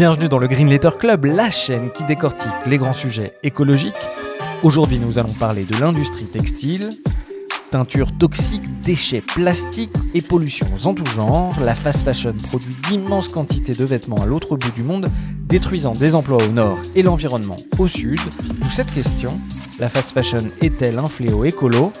Bienvenue dans le Green Letter Club, la chaîne qui décortique les grands sujets écologiques. Aujourd'hui, nous allons parler de l'industrie textile, teintures toxiques, déchets plastiques et pollutions en tout genre. La fast fashion produit d'immenses quantités de vêtements à l'autre bout du monde, détruisant des emplois au nord et l'environnement au sud. D'où cette question la fast fashion est-elle un fléau écolo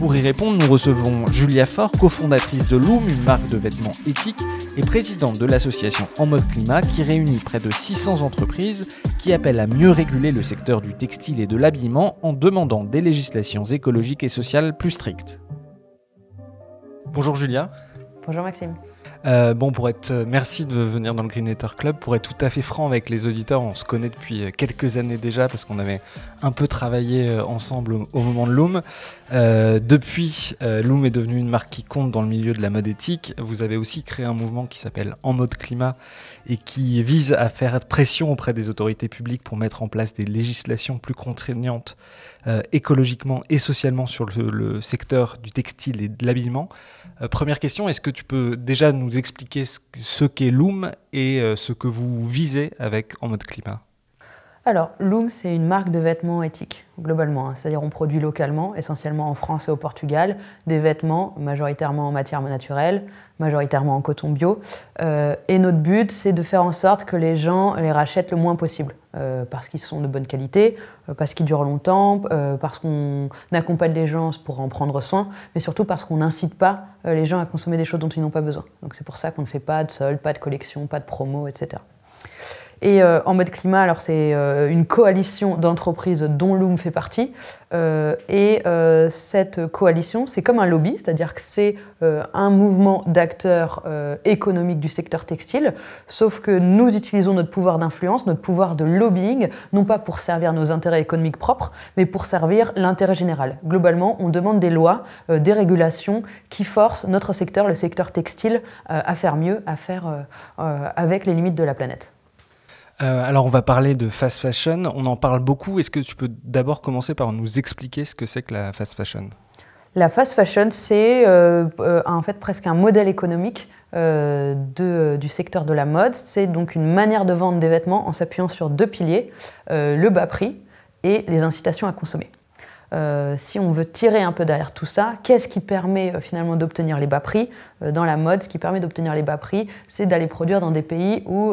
pour y répondre, nous recevons Julia Faure, cofondatrice de Loom, une marque de vêtements éthiques, et présidente de l'association En mode climat qui réunit près de 600 entreprises qui appellent à mieux réguler le secteur du textile et de l'habillement en demandant des législations écologiques et sociales plus strictes. Bonjour Julia. Bonjour Maxime. Euh, bon, pour être, euh, merci de venir dans le Green Club. Pour être tout à fait franc avec les auditeurs, on se connaît depuis euh, quelques années déjà parce qu'on avait un peu travaillé ensemble au, moment de Loom. depuis, Loom est devenue une marque qui compte dans le milieu de la mode éthique. Vous avez aussi créé un mouvement qui s'appelle En mode climat et qui vise à faire pression auprès des autorités publiques pour mettre en place des législations plus contraignantes écologiquement et socialement sur le secteur du textile et de l'habillement. Euh, première question, est-ce que tu peux déjà nous expliquer ce qu'est Loom et euh, ce que vous visez avec En mode climat alors, Loom, c'est une marque de vêtements éthiques, globalement. Hein. C'est-à-dire, on produit localement, essentiellement en France et au Portugal, des vêtements majoritairement en matière naturelle, majoritairement en coton bio. Euh, et notre but, c'est de faire en sorte que les gens les rachètent le moins possible, euh, parce qu'ils sont de bonne qualité, euh, parce qu'ils durent longtemps, parce qu'on accompagne les gens pour en prendre soin, mais surtout parce qu'on n'incite pas les gens à consommer des choses dont ils n'ont pas besoin. Donc, c'est pour ça qu'on ne fait pas de soldes, pas de collection, pas de promo, etc. Et euh, en mode climat, alors c'est euh, une coalition d'entreprises dont Loom fait partie. Euh, et cette coalition, c'est comme un lobby, c'est-à-dire que c'est un mouvement d'acteurs économiques du secteur textile, sauf que nous utilisons notre pouvoir d'influence, notre pouvoir de lobbying, non pas pour servir nos intérêts économiques propres, mais pour servir l'intérêt général. Globalement, on demande des lois, des régulations qui forcent notre secteur, le secteur textile, à faire mieux, à faire avec les limites de la planète. Euh, alors on va parler de fast fashion, on en parle beaucoup. Est-ce que tu peux d'abord commencer par nous expliquer ce que c'est que la fast fashion La fast fashion, c'est euh, euh, en fait presque un modèle économique du secteur de la mode. C'est donc une manière de vendre des vêtements en s'appuyant sur deux piliers, le bas prix et les incitations à consommer. Euh, si on veut tirer un peu derrière tout ça, qu'est-ce qui permet euh, finalement d'obtenir les bas prix euh, dans la mode Ce qui permet d'obtenir les bas prix, c'est d'aller produire dans des pays où,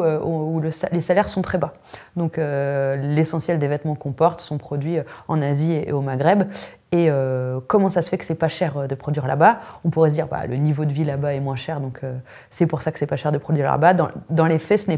les salaires sont très bas. Donc l'essentiel des vêtements qu'on porte sont produits en Asie et, au Maghreb. Et comment ça se fait que ce c'est pas cher de produire là-bas On pourrait se dire bah, le niveau de vie là-bas est moins cher, donc c'est pour ça que c'est pas cher de produire là-bas. Dans, les faits, ce n'est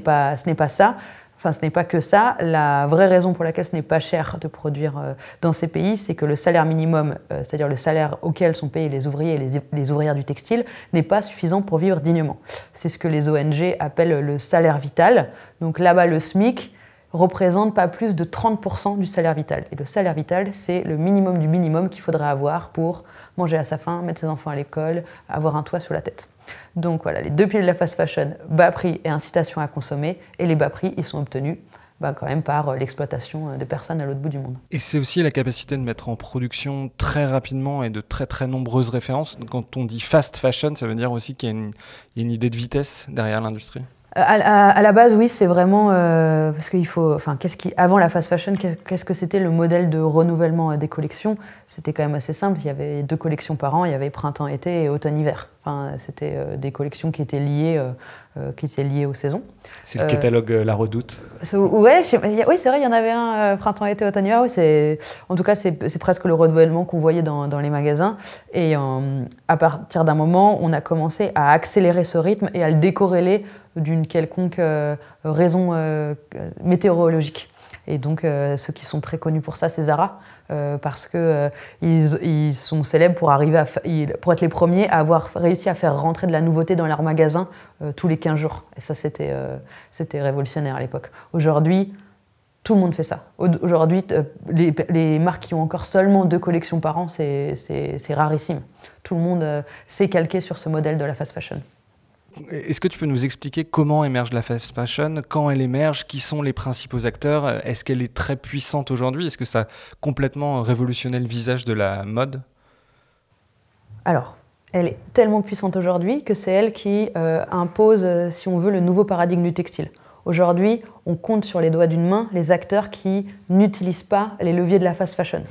pas ça. Enfin, ce n'est pas que ça. La vraie raison pour laquelle ce n'est pas cher de produire euh, dans ces pays, c'est que le salaire minimum, euh, c'est-à-dire le salaire auquel sont payés les ouvriers et les ouvrières du textile, n'est pas suffisant pour vivre dignement. C'est ce que les ONG appellent le salaire vital. Donc là-bas, le SMIC représente pas plus de 30% du salaire vital. Et le salaire vital, c'est le minimum du minimum qu'il faudrait avoir pour manger à sa faim, mettre ses enfants à l'école, avoir un toit sur la tête. Donc voilà, les deux piliers de la fast fashion, bas prix et incitation à consommer. Et les bas prix, ils sont obtenus ben, quand même par euh, l'exploitation euh, de personnes à l'autre bout du monde. Et c'est aussi la capacité de mettre en production très rapidement et de très très nombreuses références. Quand on dit fast fashion, ça veut dire aussi qu'il y a une idée de vitesse derrière l'industrie euh, à, la base, oui, c'est vraiment euh, parce qu'il faut. Enfin, qui avant la fast fashion, qu'est-ce que c'était le modèle de renouvellement euh, des collections C'était quand même assez simple. Il y avait deux collections par an. Il y avait printemps-été et automne-hiver. c'était des collections qui étaient liées euh, qui était lié aux saisons. C'est le catalogue euh, La Redoute Oui, c'est vrai, il y en avait un euh, printemps-été, automne-hiver. en tout cas, c'est presque le renouvellement qu'on voyait dans, dans, les magasins. Et à partir d'un moment, on a commencé à accélérer ce rythme et à le décorréler d'une quelconque raison météorologique. Et donc, euh, ceux qui sont très connus pour ça, c'est Zara, euh, parce que euh, ils, sont célèbres pour arriver pour être les premiers à avoir réussi à faire rentrer de la nouveauté dans leur magasin tous les 15 jours. Et ça, c'était c'était révolutionnaire à l'époque. Aujourd'hui, tout le monde fait ça. Aujourd'hui, les, les, marques qui ont encore seulement deux collections par an, c'est rarissime. Tout le monde s'est calqué sur ce modèle de la fast fashion. Est-ce que tu peux nous expliquer comment émerge la fast fashion, quand elle émerge, qui sont les principaux acteurs euh, Est-ce qu'elle est très puissante aujourd'hui Est-ce que ça a complètement révolutionné le visage de la mode Alors, elle est tellement puissante aujourd'hui que c'est elle qui euh, impose, euh, si on veut, le nouveau paradigme du textile. Aujourd'hui, on compte sur les doigts d'une main les acteurs qui n'utilisent pas les leviers de la fast fashion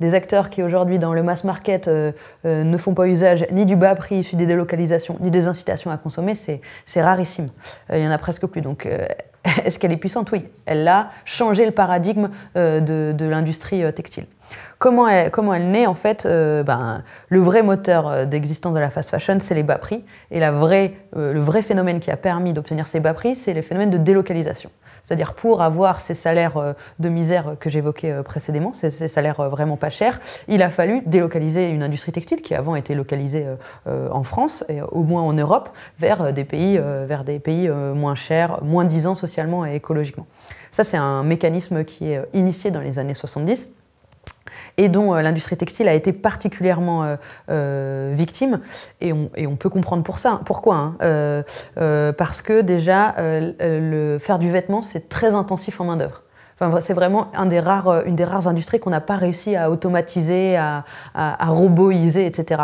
des acteurs qui aujourd'hui dans le mass market euh, euh, ne font pas usage ni du bas prix issu des délocalisations, ni des incitations à consommer, c'est rarissime. Euh, il n'y y en a presque plus. Donc est-ce qu'elle est puissante Oui, elle a changé le paradigme de l'industrie textile. Comment elle, comment naît En fait, euh, ben, le vrai moteur euh, d'existence de la fast fashion, c'est les bas prix. Et euh, le vrai phénomène qui a permis d'obtenir ces bas prix, c'est les phénomènes de délocalisation. C'est-à-dire pour avoir ces salaires de misère que j'évoquais précédemment, ces, salaires vraiment pas chers, il a fallu délocaliser une industrie textile qui avant était localisée en France et au moins en Europe vers des pays, vers des pays moins chers, moins disants socialement et écologiquement. Ça, c'est un mécanisme qui est initié dans les années 70 et dont euh, l'industrie textile a été particulièrement euh, euh, victime. Et on, peut comprendre pour ça. Pourquoi hein, Parce que déjà, le faire du vêtement, c'est très intensif en main-d'œuvre. Enfin, c'est vraiment un des rares, une des rares industries qu'on n'a pas réussi à automatiser, à, robotiser, etc.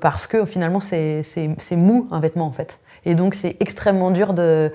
Parce que finalement, c'est mou un vêtement en fait. Et donc, c'est extrêmement dur de,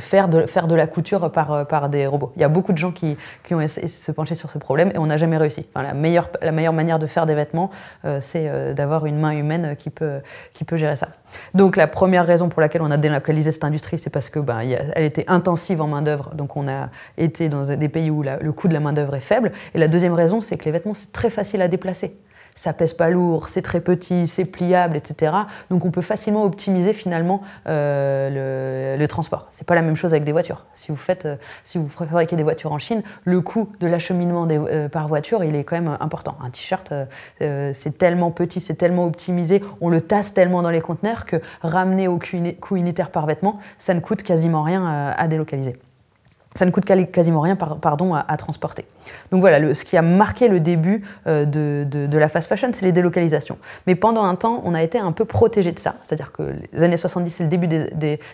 faire, de la couture par, des robots. Il y a beaucoup de gens qui, ont essayé de se pencher sur ce problème et on n'a jamais réussi. la, meilleure, manière de faire des vêtements, euh, c'est euh, d'avoir une main humaine qui peut, qui peut gérer ça. Donc, la première raison pour laquelle on a délocalisé cette industrie, c'est parce que ben, elle était intensive en main-d'œuvre. Donc, on a été dans des pays où le coût de la main-d'œuvre est faible. Et la deuxième raison, c'est que les vêtements, c'est très facile à déplacer ça pèse pas lourd, c'est très petit, c'est pliable, etc. Donc on peut facilement optimiser finalement euh, le, transport. transport. C'est pas la même chose avec des voitures. Si vous faites, euh, si vous fabriquez des voitures en Chine, le coût de l'acheminement euh, par voiture, il est quand même important. Un t-shirt, c'est tellement petit, c'est tellement optimisé, on le tasse tellement dans les conteneurs que ramener au coût unitaire par vêtement, ça ne coûte quasiment rien à délocaliser ça ne coûte quasiment rien pardon, à, transporter. Donc voilà, ce qui a marqué le début euh, de, de, la fast fashion, c'est les délocalisations. Mais pendant un temps, on a été un peu protégé de ça. C'est-à-dire que les années 70, c'est le début de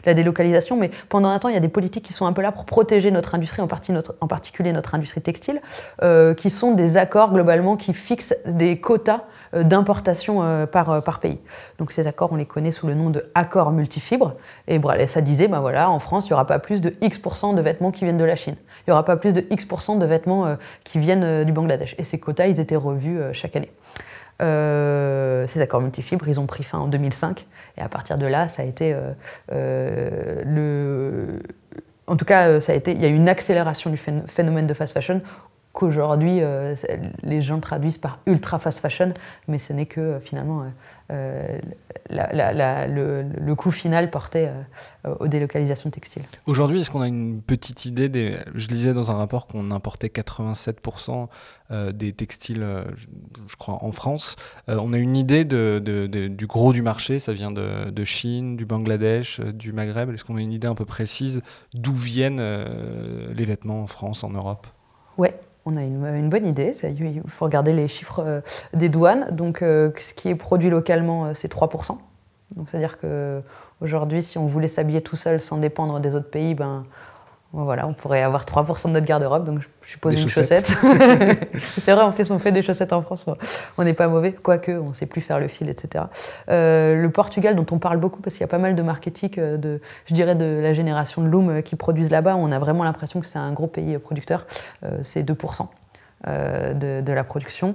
la délocalisation, mais pendant un temps, il y a des politiques qui sont un peu là pour protéger notre industrie, en, partie notre, en particulier notre industrie textile, euh, qui sont des accords globalement qui fixent des quotas euh, d'importation euh, euh, par, pays. Donc ces accords, on les connaît sous le nom de accords multifibres. Et ça disait, ben voilà, en France, il n'y aura pas plus de X% de vêtements qui viennent de la Chine. Il n'y aura pas plus de X% de vêtements qui viennent du Bangladesh. Et ces quotas, ils étaient revus chaque année. ces accords multifibres, ils ont pris fin en 2005. Et à partir de là, ça a été le en tout cas, ça a été, il y a eu une accélération du phénomène de fast fashion qu'aujourd'hui euh, les gens traduisent par ultra fast fashion, mais ce n'est que euh, finalement euh, le, coût final porté aux délocalisations textiles. Aujourd'hui, est-ce qu'on a une petite idée des... Je lisais dans un rapport qu'on importait 87% des textiles, je, crois, en France. on a une idée du gros du marché, ça vient de, Chine, du Bangladesh, du Maghreb. Est-ce qu'on a une idée un peu précise d'où viennent les vêtements en France, en Europe Ouais, on a une, bonne idée. Il faut regarder les chiffres euh, des douanes. Donc, euh, ce qui est produit localement, euh, c'est 3%. Donc, c'est-à-dire qu'aujourd'hui, si on voulait s'habiller tout seul sans dépendre des autres pays, ben, voilà, on pourrait avoir 3% de notre garde-robe je suis des une chaussette. c'est vrai, en plus, on fait des chaussettes en France. On n'est pas mauvais, quoique on ne sait plus faire le fil, etc. Euh, le Portugal, dont on parle beaucoup, parce qu'il y a pas mal de marketing, euh, de, je dirais, de la génération de Loom euh, qui produisent là-bas. On a vraiment l'impression que c'est un gros pays producteur. c'est 2% de, de, la production.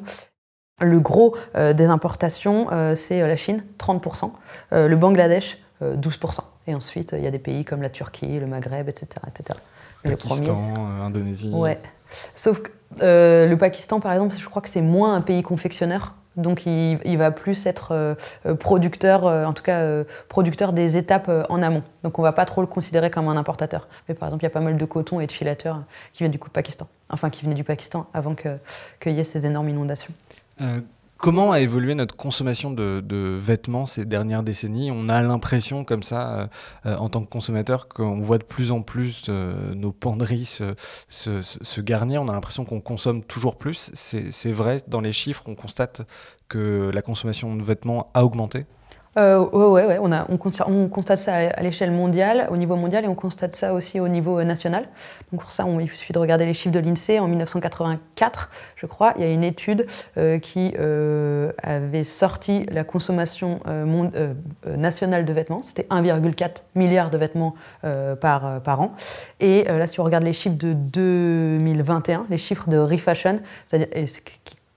Le gros des importations, c'est la Chine, 30%. le Bangladesh, 12%. Et ensuite, il y a des pays comme la Turquie, le Maghreb, etc. etc. Le Pakistan, l'Indonésie... Euh, — Indonésie. Ouais. Sauf que euh, le Pakistan, par exemple, je crois que c'est moins un pays confectionneur. Donc il, va plus être euh, producteur, en tout cas producteur des étapes en amont. Donc on va pas trop le considérer comme un importateur. Mais par exemple, il y a pas mal de coton et de filateurs qui viennent du Pakistan. Enfin, qui venaient du Pakistan avant qu'il y ait ces énormes inondations. Comment a évolué notre consommation de, vêtements ces dernières décennies On a l'impression, comme ça, euh, euh, en tant que consommateur, qu'on voit de plus en plus euh, nos penderies se, se garnir. On a l'impression qu'on consomme toujours plus. C'est vrai, dans les chiffres, on constate que la consommation de vêtements a augmenté euh, ouais, ouais, on, constate, on ça à l'échelle mondiale, au niveau mondial, et on constate ça aussi au niveau euh, national. Donc pour ça, on, il suffit de regarder les chiffres de l'INSEE. En 1984, je crois, il y a une étude euh, qui euh, avait sorti la consommation nationale de vêtements. C'était 1,4 milliard de vêtements par, an. Et là, si on regarde les chiffres de 2021, les chiffres de Refashion, c'est-à-dire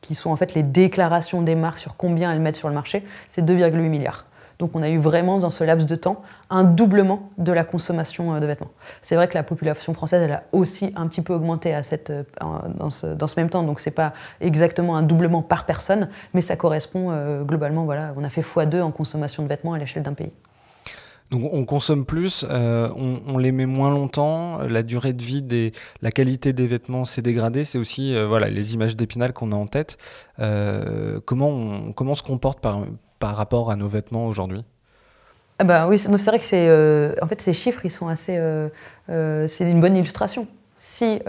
qui sont en fait les déclarations des marques sur combien elles mettent sur le marché, c'est 2,8 milliards. Donc on a eu vraiment dans ce laps de temps un doublement de la consommation euh, de vêtements. C'est vrai que la population française, elle a aussi un petit peu augmenté à cette, euh, dans, ce, même temps, donc ce c'est pas exactement un doublement par personne, mais ça correspond euh, globalement, voilà, on a fait x2 en consommation de vêtements à l'échelle d'un pays on consomme plus, euh, on, les met moins longtemps, la durée de vie, des, la qualité des vêtements s'est dégradée, c'est aussi euh, voilà, les images d'épinal qu'on a en tête. Euh, comment, on, se comporte par, rapport à nos vêtements aujourd'hui ah bah oui, c'est vrai que en fait ces chiffres sont assez c'est une bonne illustration. Si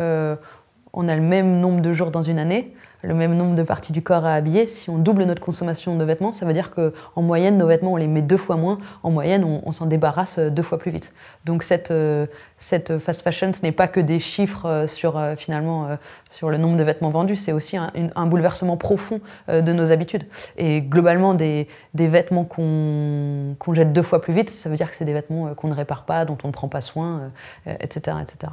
on a le même nombre de jours dans une année, le même nombre de parties du corps à habiller. Si on double notre consommation de vêtements, ça veut dire qu'en moyenne, nos vêtements, on les met deux fois moins. En moyenne, on, s'en débarrasse euh, deux fois plus vite. Donc euh, cette, fast fashion, ce n'est pas que des chiffres euh, sur, finalement, sur le nombre de vêtements vendus, c'est aussi un, bouleversement profond de nos habitudes. Et globalement, des, vêtements qu'on jette deux fois plus vite, ça veut dire que c'est des vêtements qu'on ne répare pas, dont on ne prend pas soin, etc. etc.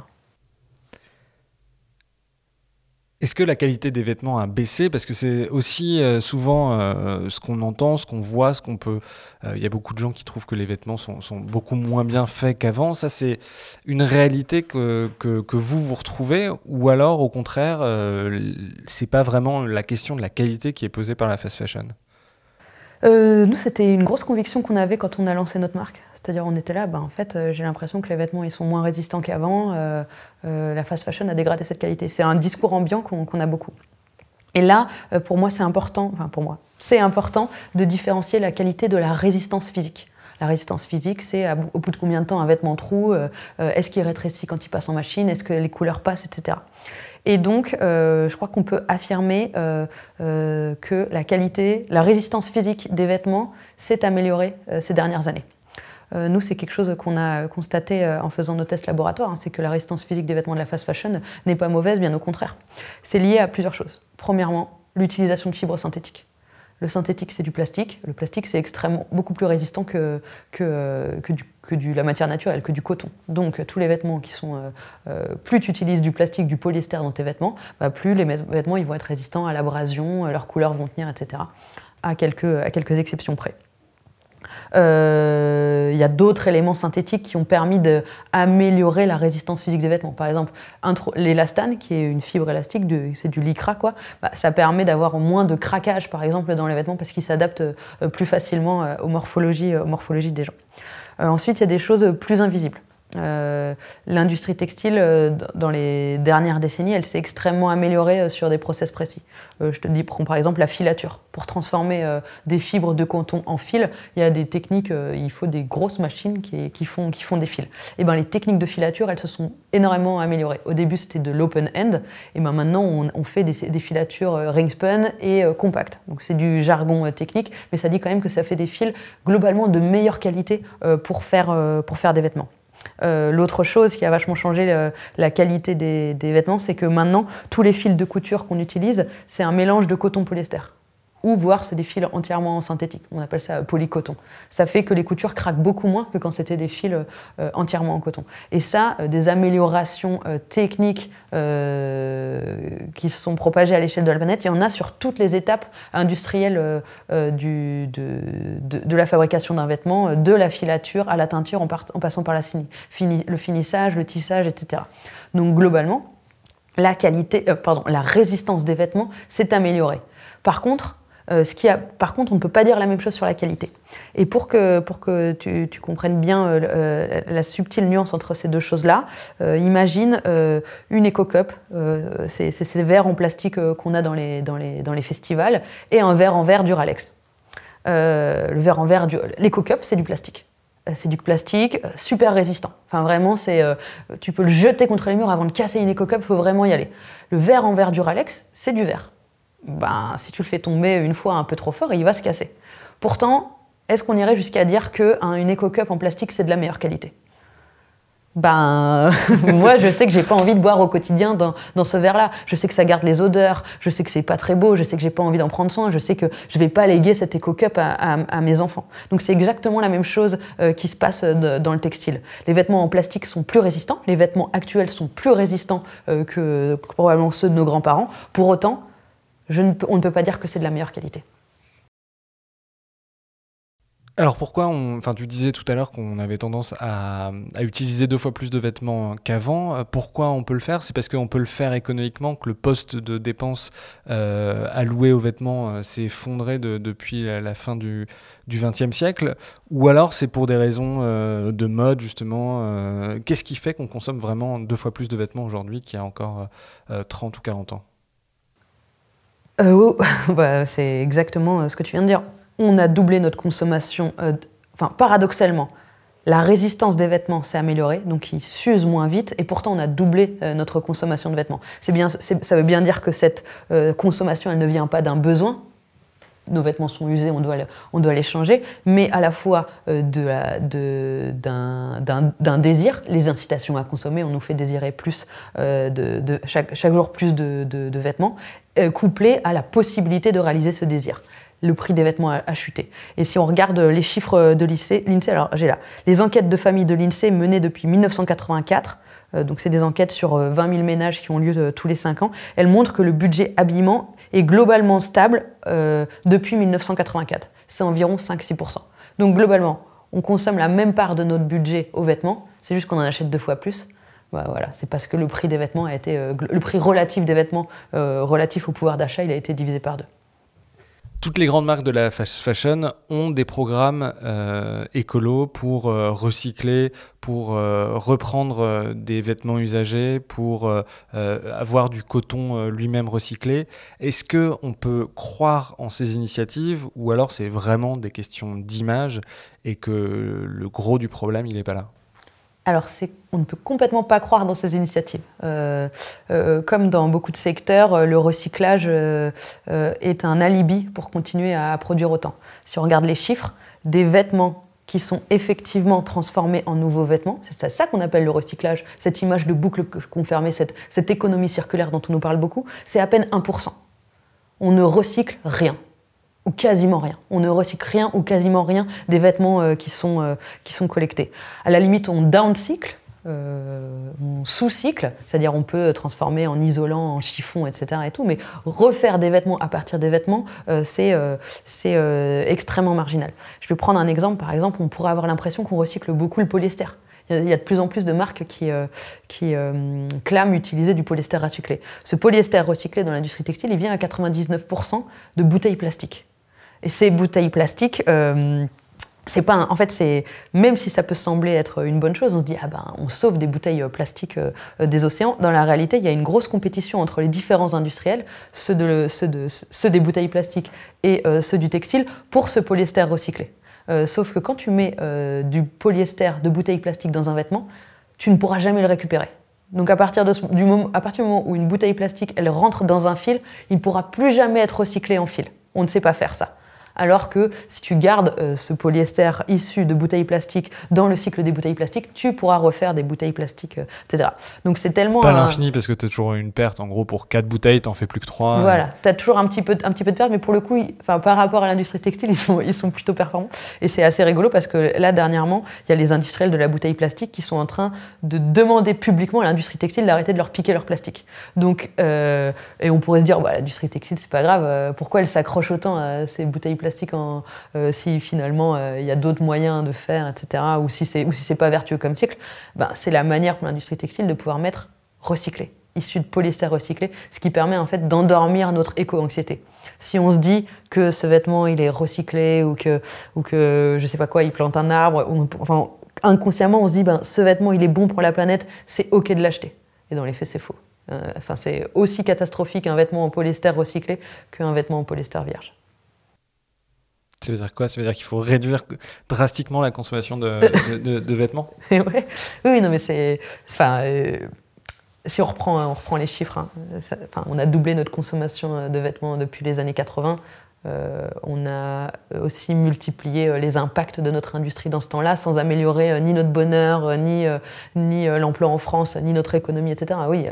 Est-ce que la qualité des vêtements a baissé Parce que c'est aussi euh, souvent euh, ce qu'on entend, ce qu'on voit, ce qu'on peut. Euh, il y a beaucoup de gens qui trouvent que les vêtements sont, beaucoup moins bien faits qu'avant. Ça, c'est une réalité que, que, que, vous vous retrouvez, ou alors au contraire, c'est pas vraiment la question de la qualité qui est posée par la fast fashion Nous, c'était une grosse conviction qu'on avait quand on a lancé notre marque. C'est-à-dire, on était là, bah, en fait, euh, j'ai l'impression que les vêtements ils sont moins résistants qu'avant, euh, euh, la fast fashion a dégradé cette qualité. C'est un discours ambiant qu'on a beaucoup. Et là, pour moi, c'est important, enfin pour moi, c'est important de différencier la qualité de la résistance physique. La résistance physique, c'est au bout de combien de temps un vêtement trouve est-ce qu'il rétrécit quand il passe en machine, est-ce que les couleurs passent, etc. Et donc, je crois qu'on peut affirmer que la qualité, la résistance physique des vêtements s'est améliorée ces dernières années. Euh, nous, c'est quelque chose qu'on a constaté euh, en faisant nos tests laboratoires, hein, c'est que la résistance physique des vêtements de la fast fashion n'est pas mauvaise, bien au contraire. C'est lié à plusieurs choses. Premièrement, l'utilisation de fibres synthétiques. Le synthétique, c'est du plastique. Le plastique, c'est extrêmement, beaucoup plus résistant que, que, euh, que du la matière naturelle, que du coton. Donc tous les vêtements qui sont... plus tu utilises du plastique, du polyester dans tes vêtements, bah, plus les vêtements ils vont être résistants à l'abrasion, leurs couleurs vont tenir, etc. À quelques, à quelques exceptions près. Euh, il y a d'autres éléments synthétiques qui ont permis d'améliorer la résistance physique des vêtements. Par exemple, l'élastane, qui est une fibre élastique, c'est du lycra, quoi, bah, ça permet d'avoir moins de craquage, par exemple, dans les vêtements parce qu'ils s'adaptent euh, plus facilement euh, aux morphologies, des gens. ensuite, il y a des choses plus invisibles. Euh, l'industrie textile, euh, dans les dernières décennies, elle s'est extrêmement améliorée euh, sur des process précis. je te dis par exemple la filature. Pour transformer des fibres de coton en fil, il y a des techniques, il faut des grosses machines qui, qui, font, qui font des fils. Et eh ben, les techniques de filature, elles se sont énormément améliorées. Au début, c'était de l'open end, et eh ben, maintenant, on, on fait des, des filatures ring spun et compact. Donc c'est du jargon technique, mais ça dit quand même que ça fait des fils globalement de meilleure qualité pour, faire, pour faire des vêtements. Euh, l'autre chose qui a vachement changé euh, la qualité des, des vêtements, c'est que maintenant, tous les fils de couture qu'on utilise, c'est un mélange de coton polyester ou voir c'est des fils entièrement synthétique. On appelle ça euh, polycoton. Ça fait que les coutures craquent beaucoup moins que quand c'était des fils euh, euh, entièrement en coton. Et ça, des améliorations techniques qui se sont propagées à l'échelle de la planète, il y en a sur toutes les étapes industrielles de, la fabrication d'un vêtement, de la filature à la teinture en, passant par la fini, le finissage, le tissage, etc. Donc globalement, la qualité, pardon, la résistance des vêtements s'est améliorée. Par contre, euh, qui a, par contre, on ne peut pas dire la même chose sur la qualité. Et pour que, tu, comprennes bien euh, euh, la, subtile nuance entre ces deux choses-là, imagine une éco-cup, c'est ces verres en plastique qu'on a dans les, festivals, et un verre en verre Duralex. le verre en verre, l'éco-cup, c'est du plastique. C'est du plastique super résistant. Enfin, vraiment, c'est, tu peux le jeter contre les murs avant de casser une éco-cup, il faut vraiment y aller. Le verre en verre Duralex, c'est du verre. Ben, si tu le fais tomber une fois un peu trop fort, il va se casser. Pourtant, est-ce qu'on irait jusqu'à dire qu'une hein, éco-cup en plastique, c'est de la meilleure qualité ben, moi, je sais que j'ai pas envie de boire au quotidien dans, ce verre-là. Je sais que ça garde les odeurs. Je sais que c'est pas très beau. Je sais que j'ai pas envie d'en prendre soin. Je sais que je vais pas léguer cette éco-cup à, mes enfants. Donc, c'est exactement la même chose euh, qui se passe dans le textile. Les vêtements en plastique sont plus résistants. Les vêtements actuels sont plus résistants euh, que probablement ceux de nos grands-parents. Pour autant, on ne peut pas dire que c'est de la meilleure qualité. Alors pourquoi on, enfin tu disais tout à l'heure qu'on avait tendance à, utiliser deux fois plus de vêtements qu'avant. Euh, pourquoi on peut le faire C'est parce qu'on peut le faire économiquement, que le poste de dépense euh, alloué aux vêtements euh, s'est effondré depuis la, fin du XXe siècle. Ou alors c'est pour des raisons de mode justement. Qu'est-ce qui fait qu'on consomme vraiment deux fois plus de vêtements aujourd'hui qu'il y a encore 30 ou 40 ans euh, oh, bah, c'est exactement euh, ce que tu viens de dire. On a doublé notre consommation. Euh, enfin, paradoxalement, la résistance des vêtements s'est améliorée, donc ils s'usent moins vite, et pourtant on a doublé notre consommation de vêtements. ça veut bien dire que cette consommation, elle ne vient pas d'un besoin, nos vêtements sont usés, on doit, les changer, mais à la fois euh, d'un désir, les incitations à consommer, on nous fait désirer plus, euh, de, chaque, jour plus de, vêtements, euh, couplé à la possibilité de réaliser ce désir. Le prix des vêtements a, chuté. Et si on regarde les chiffres de l'INSEE, alors j'ai là, les enquêtes de famille de l'INSEE menées depuis 1984, donc c'est des enquêtes sur 20 000 ménages qui ont lieu tous les 5 ans, elles montrent que le budget habillement est globalement stable euh, depuis 1984. C'est environ 5-6%. Donc globalement, on consomme la même part de notre budget aux vêtements, c'est juste qu'on en achète deux fois plus. Bah, voilà, c'est parce que le prix des vêtements a été euh, le prix relatif des vêtements euh, relatif au pouvoir d'achat, il a été divisé par deux toutes les grandes marques de la fashion ont des programmes euh, écolos pour euh, recycler, pour euh, reprendre des vêtements usagés, pour avoir du coton lui-même recyclé. Est-ce que on peut croire en ces initiatives ou alors c'est vraiment des questions d'image et que le gros du problème il n'est pas là alors, on ne peut complètement pas croire dans ces initiatives. Euh, euh, comme dans beaucoup de secteurs, euh, le recyclage est un alibi pour continuer à, produire autant. Si on regarde les chiffres, des vêtements qui sont effectivement transformés en nouveaux vêtements, c'est ça, qu'on appelle le recyclage, cette image de boucle confirmée, cette, cette économie circulaire dont on nous parle beaucoup, c'est à peine 1%. On ne recycle rien ou quasiment rien. On ne recycle rien ou quasiment rien des vêtements euh, euh, qui, sont, collectés. À la limite, on downcycle, euh, on sous-cycle, c'est-à-dire on peut transformer en isolant, en chiffon, etc. Et tout, mais refaire des vêtements à partir des vêtements, c'est extrêmement marginal. Je vais prendre un exemple. Par exemple, on pourrait avoir l'impression qu'on recycle beaucoup le polyester. Il y a de plus en plus de marques qui, clament utiliser du polyester recyclé. Ce polyester recyclé dans l'industrie textile, il vient à 99% de bouteilles plastiques ces bouteilles plastiques, euh, c'est pas en fait c'est même si ça peut sembler être une bonne chose on se dit ah ben on sauve des bouteilles euh, plastiques euh, des océans dans la réalité il y a une grosse compétition entre les différents industriels ceux, de, ceux, de, ceux des bouteilles plastiques et ceux du textile pour ce polyester recyclé sauf que quand tu mets du polyester de bouteilles plastiques dans un vêtement tu ne pourras jamais le récupérer donc à partir, du moment, à partir du moment où une bouteille plastique elle rentre dans un fil il ne pourra plus jamais être recyclé en fil on ne sait pas faire ça alors que si tu gardes euh, ce polyester issu de bouteilles plastiques dans le cycle des bouteilles plastiques, tu pourras refaire des bouteilles plastiques, euh, etc. Donc c'est tellement. Pas l'infini parce que tu as toujours une perte. En gros, pour 4 bouteilles, t'en fais plus que 3. Voilà, tu as toujours un petit, peu, un petit peu de perte, mais pour le coup, enfin par rapport à l'industrie textile, ils sont, ils sont plutôt performants. Et c'est assez rigolo parce que là, dernièrement, il y a les industriels de la bouteille plastique qui sont en train de demander publiquement à l'industrie textile d'arrêter de leur piquer leur plastique. Donc, euh, et on pourrait se dire, bah, l'industrie textile, c'est pas grave, pourquoi elle s'accroche autant à ces bouteilles plastiques plastique euh, si finalement euh, il y a d'autres moyens de faire, etc., ou si c'est si pas vertueux comme cycle, ben, c'est la manière pour l'industrie textile de pouvoir mettre recyclé, issu de polyester recyclé, ce qui permet en fait d'endormir notre éco-anxiété. Si on se dit que ce vêtement il est recyclé ou que, ou que je sais pas quoi, il plante un arbre, inconsciemment on se dit ben, ce vêtement il est bon pour la planète, c'est ok de l'acheter. Et dans les faits c'est faux. Euh, enfin, c'est aussi catastrophique un vêtement en polyester recyclé qu'un vêtement en polyester vierge. Ça veut dire quoi Ça veut dire qu'il faut réduire drastiquement la consommation de, vêtements Oui, non, mais c'est. Enfin, euh, si on reprend, on reprend les chiffres, hein, on a doublé notre consommation euh, de vêtements depuis les années 80. Euh, on a aussi multiplié euh, les impacts de notre industrie dans ce temps-là sans améliorer euh, ni notre bonheur, ni, ni l'emploi en France, ni notre économie, etc. oui,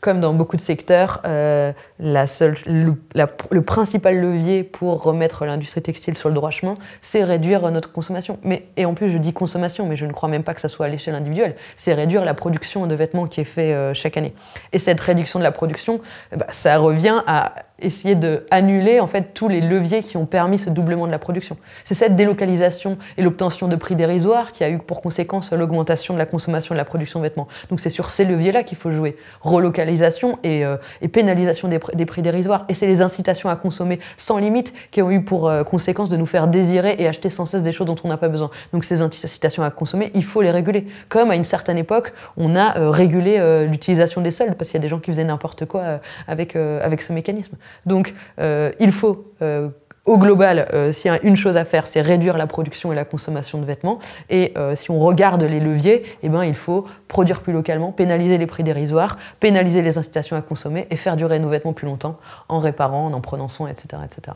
comme dans beaucoup de secteurs, la le, principal levier pour remettre l'industrie textile sur le droit chemin, c'est réduire notre consommation. Mais, et en plus, je dis consommation, mais je ne crois même pas que ça soit à l'échelle individuelle. C'est réduire la production de vêtements qui est faite chaque année. Et cette réduction de la production, bah, ça revient à essayer de annuler en fait tous les leviers qui ont permis ce doublement de la production. C'est cette délocalisation et l'obtention de prix dérisoires qui a eu pour conséquence l'augmentation de la consommation de la production de vêtements. Donc c'est sur ces leviers-là qu'il faut jouer. Relocalisation et, euh, pénalisation des, prix dérisoires. Et c'est les incitations à consommer sans limite qui ont eu pour euh, conséquence de nous faire désirer et acheter sans cesse des choses dont on n'a pas besoin. Donc ces incitations à consommer, il faut les réguler. Comme à une certaine époque, on a euh, régulé l'utilisation des sols parce qu'il y a des gens qui faisaient n'importe quoi avec ce mécanisme. Donc euh, il faut euh, au global, euh, s'il y a une chose à faire, c'est réduire la production et la consommation de vêtements. Et si on regarde les leviers, eh ben, il faut produire plus localement, pénaliser les prix dérisoires, pénaliser les incitations à consommer et faire durer nos vêtements plus longtemps en réparant, en en prenant soin, etc. etc.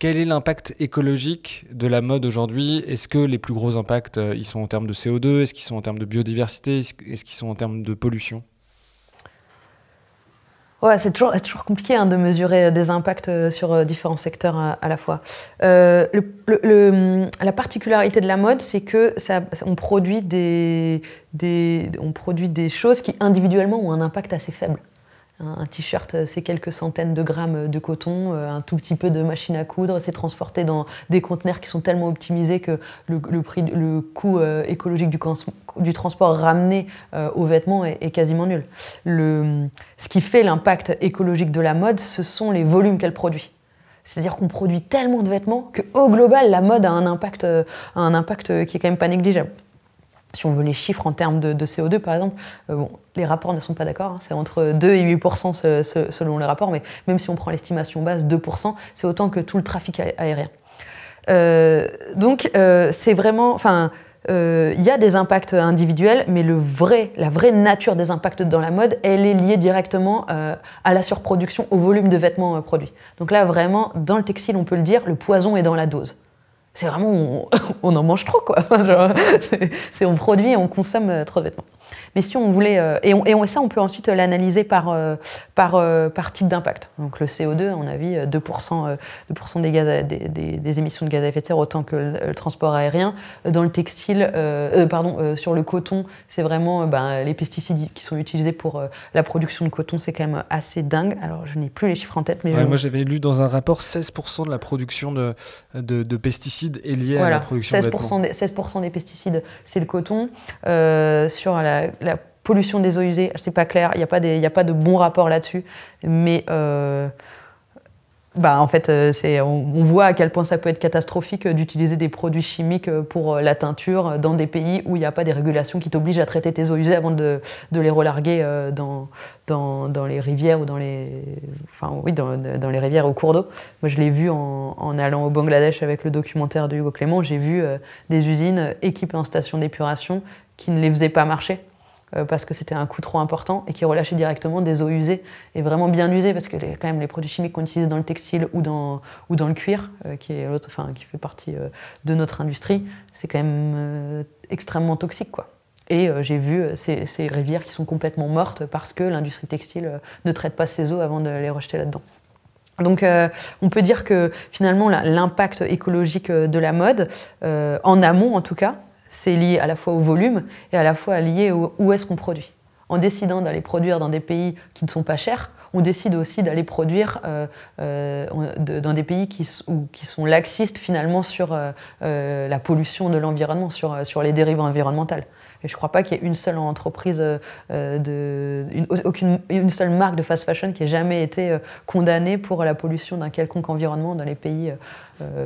Quel est l'impact écologique de la mode aujourd'hui Est-ce que les plus gros impacts, ils sont en termes de CO2 Est-ce qu'ils sont en termes de biodiversité Est-ce qu'ils sont en termes de pollution Ouais, c'est toujours, toujours, compliqué hein, de mesurer euh, des impacts euh, sur euh, différents secteurs à, la fois. la particularité de la mode, c'est que ça, on produit des, on produit des choses qui individuellement ont un impact assez faible. Un, t-shirt, euh, c'est quelques centaines de grammes euh, de coton, euh, un tout petit peu de machine à coudre, c'est transporté dans des conteneurs qui sont tellement optimisés que le, prix, le coût écologique du, transport ramené aux vêtements est, quasiment nul. Le, ce qui fait l'impact écologique de la mode, ce sont les volumes qu'elle produit. C'est-à-dire qu'on produit tellement de vêtements qu'au global, la mode a un impact, un impact qui est quand même pas négligeable si on veut les chiffres en termes de, CO2, par exemple, euh, les rapports ne sont pas d'accord, hein, c'est entre 2 et 8 selon les rapports, mais même si on prend l'estimation basse, 2 c'est autant que tout le trafic aérien. Euh, donc, euh, c'est vraiment. Enfin, il y a des impacts individuels, mais vrai, la vraie nature des impacts dans la mode, elle est liée directement à la surproduction, au volume de vêtements produits. Donc là, vraiment, dans le textile, on peut le dire, le poison est dans la dose c'est vraiment, on, en mange trop, quoi. c'est, on produit et on consomme euh, trop de vêtements. Mais si on voulait. Euh, et, ça, on peut ensuite l'analyser par, euh, par, euh, par type d'impact. Donc le CO2, on mon avis, 2%, des, émissions de gaz à effet de serre, autant que le, transport aérien. Dans le textile, pardon, sur le coton, c'est vraiment ben, les pesticides qui sont utilisés pour la production de coton, c'est quand même assez dingue. Alors je n'ai plus les chiffres en tête, mais. Moi, j'avais lu dans un rapport 16% de la production de, de, pesticides est liée à la production de coton. 16 des pesticides, c'est le coton. sur la la pollution des eaux usées, c'est pas clair, il n'y a, pas a pas de bon rapport là-dessus, mais euh, bah, en fait, euh, on, voit à quel point ça peut être catastrophique euh, d'utiliser des produits chimiques pour la teinture dans des pays où il n'y a pas des régulations qui t'obligent à traiter tes eaux usées avant de, les relarguer dans, les rivières ou dans les, enfin, oui, rivières au cours d'eau. Moi, je l'ai vu en, en, allant au Bangladesh avec le documentaire de Hugo Clément. J'ai vu des usines équipées en station d'épuration qui ne les faisaient pas marcher euh, parce que c'était un coût trop important et qui relâchait directement des eaux usées et vraiment bien usées parce que les, quand même les produits chimiques qu'on utilise dans le textile ou dans, ou dans le cuir, euh, qui, est l'autre, enfin, qui fait partie euh, de notre industrie, c'est quand même extrêmement toxique. quoi. Et j'ai vu ces, rivières qui sont complètement mortes parce que l'industrie textile ne traite pas ces eaux avant de les rejeter là-dedans. Donc on peut dire que finalement l'impact écologique de la mode, en amont en tout cas, c'est lié à la fois au volume et à la fois lié à où est-ce qu'on produit. En décidant d'aller produire dans des pays qui ne sont pas chers, on décide aussi d'aller produire euh, euh, dans des pays qui, qui, sont laxistes finalement sur euh, la pollution de l'environnement, sur, sur les dérives environnementales. Et je ne crois pas qu'il y ait une seule entreprise, de, aucune, une seule marque de fast fashion qui ait jamais été condamnée pour la pollution d'un quelconque environnement dans les pays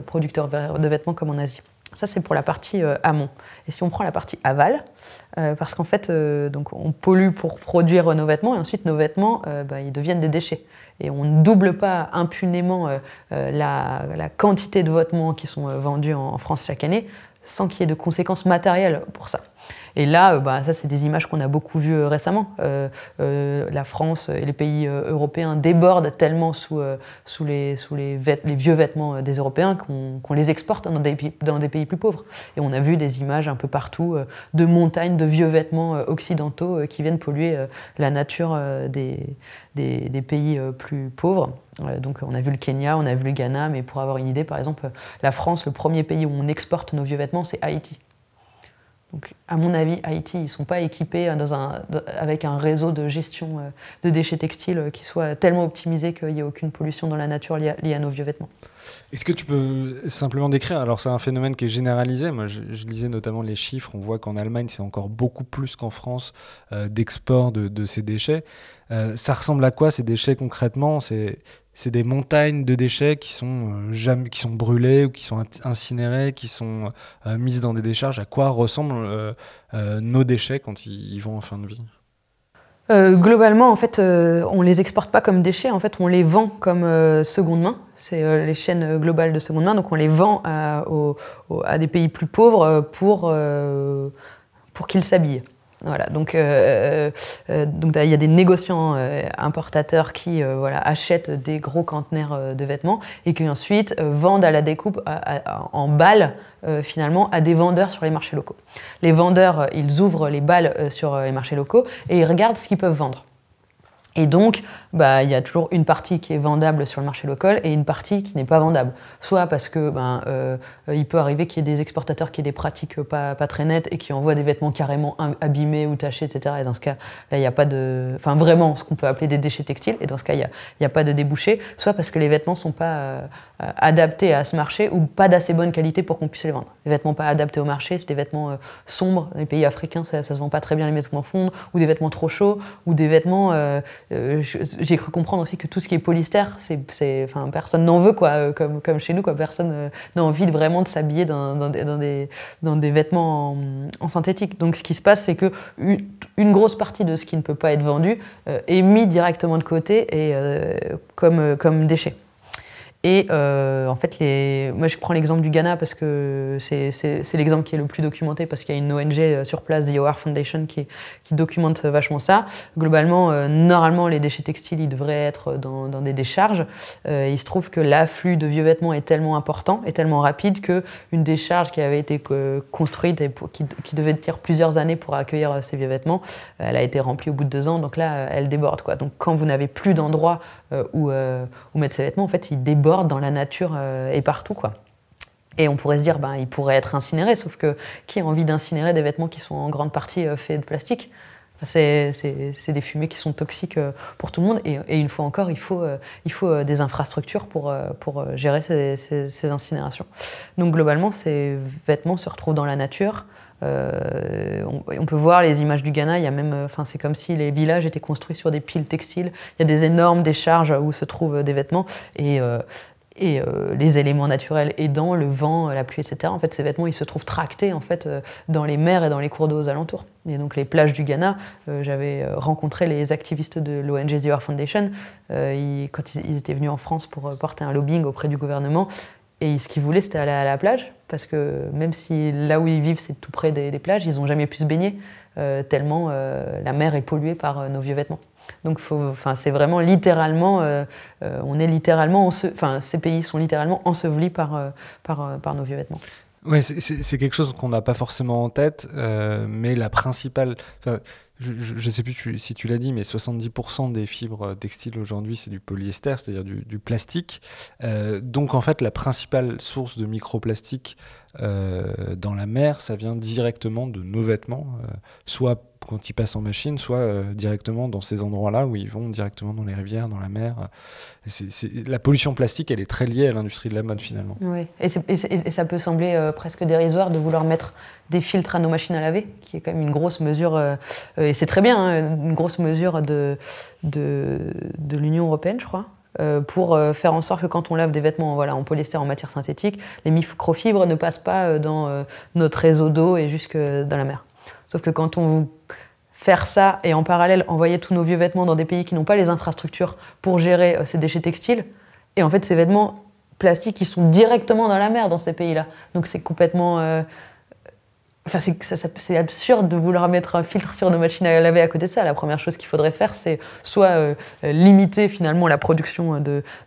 producteurs de vêtements comme en Asie. Ça, c'est pour la partie euh, amont. Et si on prend la partie aval, euh, parce qu'en fait, euh, donc on pollue pour produire nos vêtements, et ensuite nos vêtements, bah, ils deviennent des déchets. Et on ne double pas impunément la, quantité de vêtements qui sont vendus en France chaque année, sans qu'il y ait de conséquences matérielles pour ça. Et là, euh, bah, ça, c'est des images qu'on a beaucoup vues euh, récemment. Euh, la France et les pays européens débordent tellement sous, les, vieux vêtements des Européens qu'on les exporte dans des, pays plus pauvres. Et on a vu des images un peu partout de montagnes de vieux vêtements occidentaux qui viennent polluer la nature des, pays plus pauvres. Donc on a vu le Kenya, on a vu le Ghana, mais pour avoir une idée, par exemple, la France, le premier pays où on exporte nos vieux vêtements, c'est Haïti. Donc, à mon avis, Haïti, ils ne sont pas équipés euh, avec un réseau de gestion euh, de déchets textiles euh, qui soit tellement optimisé qu'il n'y ait aucune pollution dans la nature liée à, nos vieux vêtements. Est-ce que tu peux simplement décrire Alors, c'est un phénomène qui est généralisé. Moi, je, lisais notamment les chiffres. On voit qu'en Allemagne, c'est encore beaucoup plus qu'en France d'export de, ces déchets. ça ressemble à quoi ces déchets concrètement c'est des montagnes de déchets qui sont, euh, jamais, qui sont brûlés ou qui sont incinérés, qui sont euh, mises dans des décharges. À quoi ressemblent euh, nos déchets quand ils vont en fin de vie globalement, en fait, on les exporte pas comme déchets. En fait, on les vend comme seconde main. C'est les chaînes globales de seconde main. Donc, on les vend à, des pays plus pauvres pour, pour qu'ils s'habillent. Voilà, donc euh, euh, euh, il y a des négociants importateurs qui achètent des gros conteneurs de vêtements et qui ensuite vendent à la découpe en balles finalement à des vendeurs sur les marchés locaux. Les vendeurs, ils ouvrent les balles sur les marchés locaux et ils regardent ce qu'ils peuvent vendre. Et donc, bah, il y a toujours une partie qui est vendable sur le marché local et une partie qui n'est pas vendable. Soit parce que ben, euh, il peut arriver qu'il y ait des exportateurs qui aient des pratiques pas, très nettes et qui envoient des vêtements carrément abîmés ou tachés, etc. Et dans ce cas, là, il n'y a pas de. Enfin, vraiment, ce qu'on peut appeler des déchets textiles. Et dans ce cas, il n'y a, pas de débouché. Soit parce que les vêtements ne sont pas euh, adaptés à ce marché ou pas d'assez bonne qualité pour qu'on puisse les vendre. Les vêtements pas adaptés au marché, c'est des vêtements euh, sombres. Dans les pays africains, ça ne se vend pas très bien, les vêtements fondent. Ou des vêtements trop chauds. Ou des vêtements euh, j'ai cru comprendre aussi que tout ce qui est polystère, c'est, enfin, personne n'en veut, quoi, euh, comme, chez nous, quoi. Personne euh, n'a envie vraiment de s'habiller dans, des, dans, des, vêtements en, synthétique. Donc, ce qui se passe, c'est que une, grosse partie de ce qui ne peut pas être vendu est mis directement de côté et comme, comme déchet. Et euh, en fait, les... moi je prends l'exemple du Ghana parce que c'est l'exemple qui est le plus documenté parce qu'il y a une ONG euh, sur place, The OR Foundation, qui, documente vachement ça. Globalement, euh, normalement, les déchets textiles, ils devraient être dans, des décharges. il se trouve que l'afflux de vieux vêtements est tellement important et tellement rapide qu'une décharge qui avait été construite et qui, devait tenir plusieurs années pour accueillir ces vieux vêtements, elle a été remplie au bout de deux ans, donc là, elle déborde. Quoi. Donc quand vous n'avez plus d'endroit euh, ou, euh, mettre ses vêtements, en fait, ils débordent dans la nature euh, et partout, quoi. Et on pourrait se dire, ben, il pourrait être incinérés, sauf que qui a envie d'incinérer des vêtements qui sont en grande partie faits de plastique c'est des fumées qui sont toxiques pour tout le monde. Et, une fois encore, il faut, il faut des infrastructures pour, pour gérer ces incinérations. Donc globalement, ces vêtements se retrouvent dans la nature, euh, on, peut voir les images du Ghana, il y même, euh, enfin, c'est comme si les villages étaient construits sur des piles textiles. Il y a des énormes décharges où se trouvent euh, des vêtements et, les éléments naturels aidant, le vent, la pluie, etc. En fait, ces vêtements, ils se trouvent tractés en fait dans les mers et dans les cours d'eau aux alentours. Et donc les plages du Ghana, j'avais rencontré les activistes de l'ONG The Foundation quand ils, étaient venus en France pour porter un lobbying auprès du gouvernement. Et ce qu'ils voulaient, c'était aller à la plage parce que même si là où ils vivent, c'est tout près des, plages, ils n'ont jamais pu se baigner, euh, tellement euh, la mer est polluée par euh, nos vieux vêtements. Donc c'est vraiment littéralement, on est littéralement, enfin ces pays sont littéralement ensevelis par, par, par nos vieux vêtements. Oui, c'est quelque chose qu'on n'a pas forcément en tête, mais la principale je ne sais plus si tu l'as dit, mais 70% des fibres textiles aujourd'hui, c'est du polyester, c'est-à-dire du, plastique. Euh, donc en fait, la principale source de microplastique euh, dans la mer, ça vient directement de nos vêtements, euh, soit quand ils passent en machine, soit euh, directement dans ces endroits-là où ils vont directement dans les rivières, dans la mer. la pollution plastique, elle est très liée à l'industrie de la mode finalement. Oui, et, ça peut sembler euh, presque dérisoire de vouloir mettre des filtres à nos machines à laver, qui est quand même une grosse mesure, euh, et c'est très bien, hein, une grosse mesure de, de, l'Union européenne, je crois. pour faire en sorte que quand on lave des vêtements voilà, en polyester, en matière synthétique, les microfibres ne passent pas dans notre réseau d'eau et jusque dans la mer. Sauf que quand on faire ça et en parallèle envoyer tous nos vieux vêtements dans des pays qui n'ont pas les infrastructures pour gérer euh, ces déchets textiles, et en fait ces vêtements plastiques ils sont directement dans la mer dans ces pays-là. Donc c'est complètement euh, Enfin, c'est absurde de vouloir mettre un filtre sur nos machines à laver à côté de ça. La première chose qu'il faudrait faire, c'est soit euh, euh, limiter finalement la production euh,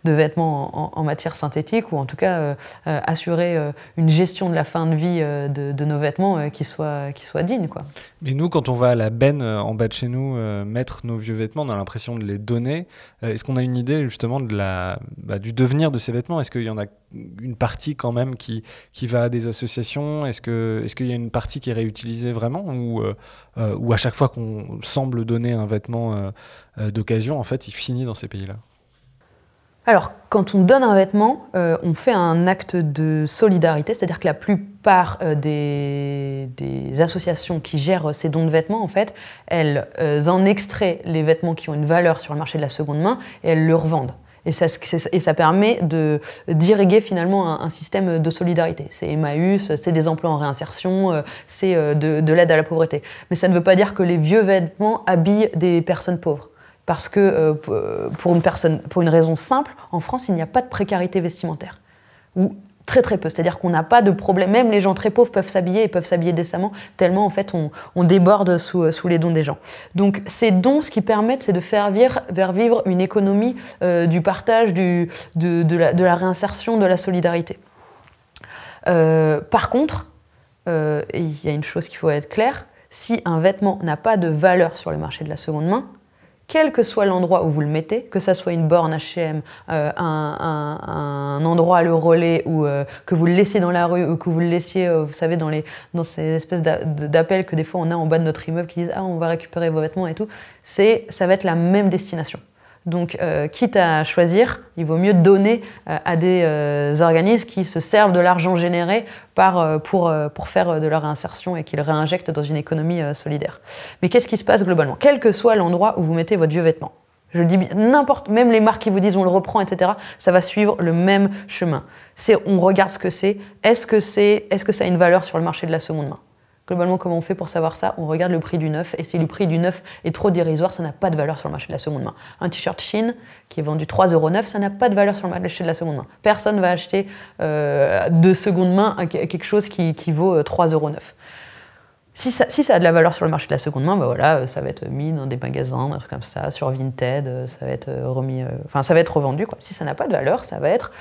de, vêtements en, matière synthétique, ou en tout cas assurer une gestion de la fin de vie de, nos vêtements qui, soit, qui soit digne. Quoi. Mais nous, quand on va à la benne en bas de chez nous mettre nos vieux vêtements, on a l'impression de les donner. Est-ce qu'on a une idée justement de la, bah, du devenir de ces vêtements Est-ce qu'il y en a une partie quand même qui, qui va à des associations Est-ce qu'il est qu'il y a une partie qui est réutilisé vraiment ou, euh, euh, ou à chaque fois qu'on semble donner un vêtement euh, d'occasion, en fait, il finit dans ces pays-là alors, quand on donne un vêtement, on fait un acte de solidarité, c'est-à-dire que la plupart des, des, associations qui gèrent ces dons de vêtements, en fait, elles en extraient les vêtements qui ont une valeur sur le marché de la seconde main et elles le revendent. Et ça, et permet d'irriguer finalement un, système de solidarité. C'est Emmaüs, c'est des emplois en réinsertion, euh, c'est euh, de, l'aide à la pauvreté. Mais ça ne veut pas dire que les vieux vêtements habillent des personnes pauvres parce que euh, pour, une raison simple, en France, il n'y a pas de précarité vestimentaire. Très très peu, c'est-à-dire qu'on n'a pas de problème, même les gens très pauvres peuvent s'habiller et peuvent s'habiller décemment, tellement en fait on, déborde euh, sous, les dons des gens. Donc ces dons, ce qui permettent, c'est de faire vivre, vivre une économie euh, du partage, du, de, la, réinsertion, de la solidarité. Euh, par contre, il y a une chose qu'il faut être clair si un vêtement n'a pas de valeur sur le marché de la seconde main, quel que soit l'endroit où vous le mettez, que ça soit une borne HM, un, un, endroit à le relais, ou euh, que vous le laissiez dans la rue, ou que vous le laissiez, euh, vous savez, dans, les, dans ces espèces d'appels que des fois on a en bas de notre immeuble qui disent Ah, on va récupérer vos vêtements et tout, ça va être la même destination. Donc, euh, quitte à choisir, il vaut mieux donner euh, à des euh, organismes qui se servent de l'argent généré par, pour, pour faire de leur réinsertion et qu'ils réinjectent dans une économie solidaire. Mais qu'est-ce qui se passe globalement Quel que soit l'endroit où vous mettez votre vieux vêtement, je le dis n'importe, même les marques qui vous disent on le reprend, etc., ça va suivre le même chemin. C'est on regarde ce que c'est, est-ce que c'est, est-ce que ça a une valeur sur le marché de la seconde main Globalement, comment on fait pour savoir ça On regarde le prix du neuf, et si le prix du neuf est trop dérisoire, ça n'a pas de valeur sur le marché de la seconde main. Un t-shirt Chine qui est vendu 3,9€, ça n'a pas de valeur sur le marché de la seconde main. Personne va acheter euh, de seconde main quelque chose qui, vaut 3,9€. Euh, si ça, si ça, a de la valeur sur le marché de la seconde main, bah voilà, euh, ça va être mis dans des magasins, un truc comme ça, sur Vinted, ça va être remis, ça va être revendu. Si ça n'a pas de valeur, ça va être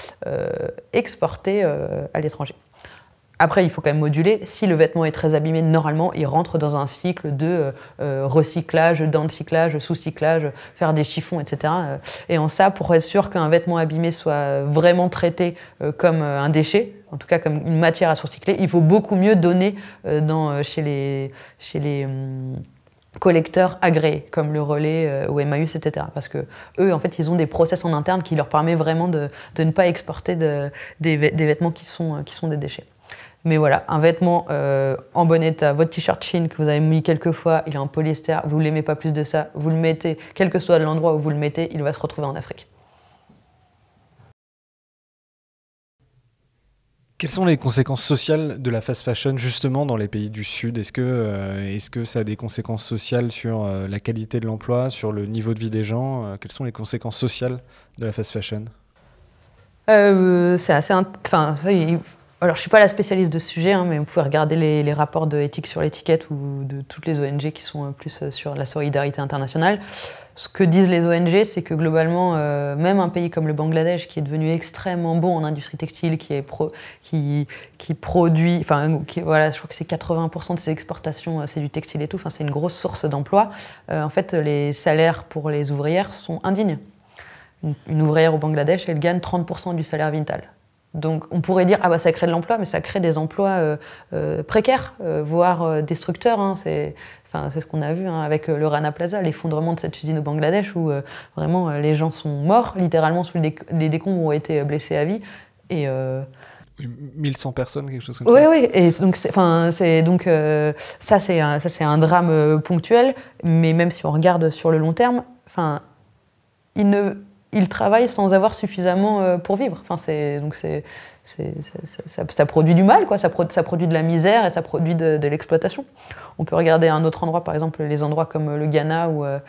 exporté à l'étranger. Après, il faut quand même moduler. Si le vêtement est très abîmé, normalement, il rentre dans un cycle de euh, euh, recyclage, d'anticyclage, sous-cyclage, faire des chiffons, etc. Euh, et en ça, pour être sûr qu'un vêtement abîmé soit vraiment traité comme un déchet, en tout cas comme une matière à surcycler, il faut beaucoup mieux donner chez les, hum, collecteurs agréés, comme le Relais ou Emmaüs, etc. Parce que eux, en fait, ils ont des process en interne qui leur permet vraiment de, ne pas exporter des, vêtements qui sont des déchets. Mais voilà, un vêtement euh, en bon état, votre t-shirt chine que vous avez mis quelques fois, il est en polyester, vous ne l'aimez pas plus de ça, vous le mettez, quel que soit l'endroit où vous le mettez, il va se retrouver en Afrique. Quelles sont les conséquences sociales de la fast fashion justement dans les pays du Sud Est-ce que, euh, que ça a des conséquences sociales sur euh, la qualité de l'emploi, sur le niveau de vie des gens Quelles sont les conséquences sociales de la fast fashion c'est assez alors je suis pas la spécialiste de ce sujet, hein, mais vous pouvez regarder les, rapports de éthique sur l'étiquette ou de toutes les ONG qui sont euh, plus euh, sur la solidarité internationale. Ce que disent les ONG, c'est que globalement, euh, même un pays comme le Bangladesh, qui est devenu extrêmement bon en industrie textile, qui, produit, enfin, voilà, je crois que c'est 80% de ses exportations, c'est du textile et tout, enfin, c'est une grosse source d'emploi. en fait, les salaires pour les ouvrières sont indignes. une ouvrière au Bangladesh, elle gagne 30% du salaire vital. Donc on pourrait dire, ah bah ça crée de l'emploi, mais ça crée des emplois euh, euh, précaires, euh, voire destructeurs. Hein. C'est ce qu'on a vu hein, avec le Rana Plaza, l'effondrement de cette usine au Bangladesh, où vraiment les gens sont morts, littéralement, sous les, décombres ont été blessés à vie. Et. 1100 personnes, quelque chose comme ça. Oui, oui. Et donc, c'est donc ça, c'est c'est un drame ponctuel. Mais même si on regarde sur le long terme, enfin, il ne ils travaillent sans avoir suffisamment euh, pour vivre. Enfin, c'est donc c'est ça, produit du mal, quoi. Ça, produit de la misère et ça produit de, l'exploitation. On peut regarder un autre endroit, par exemple, les endroits comme euh, le Ghana ou, euh,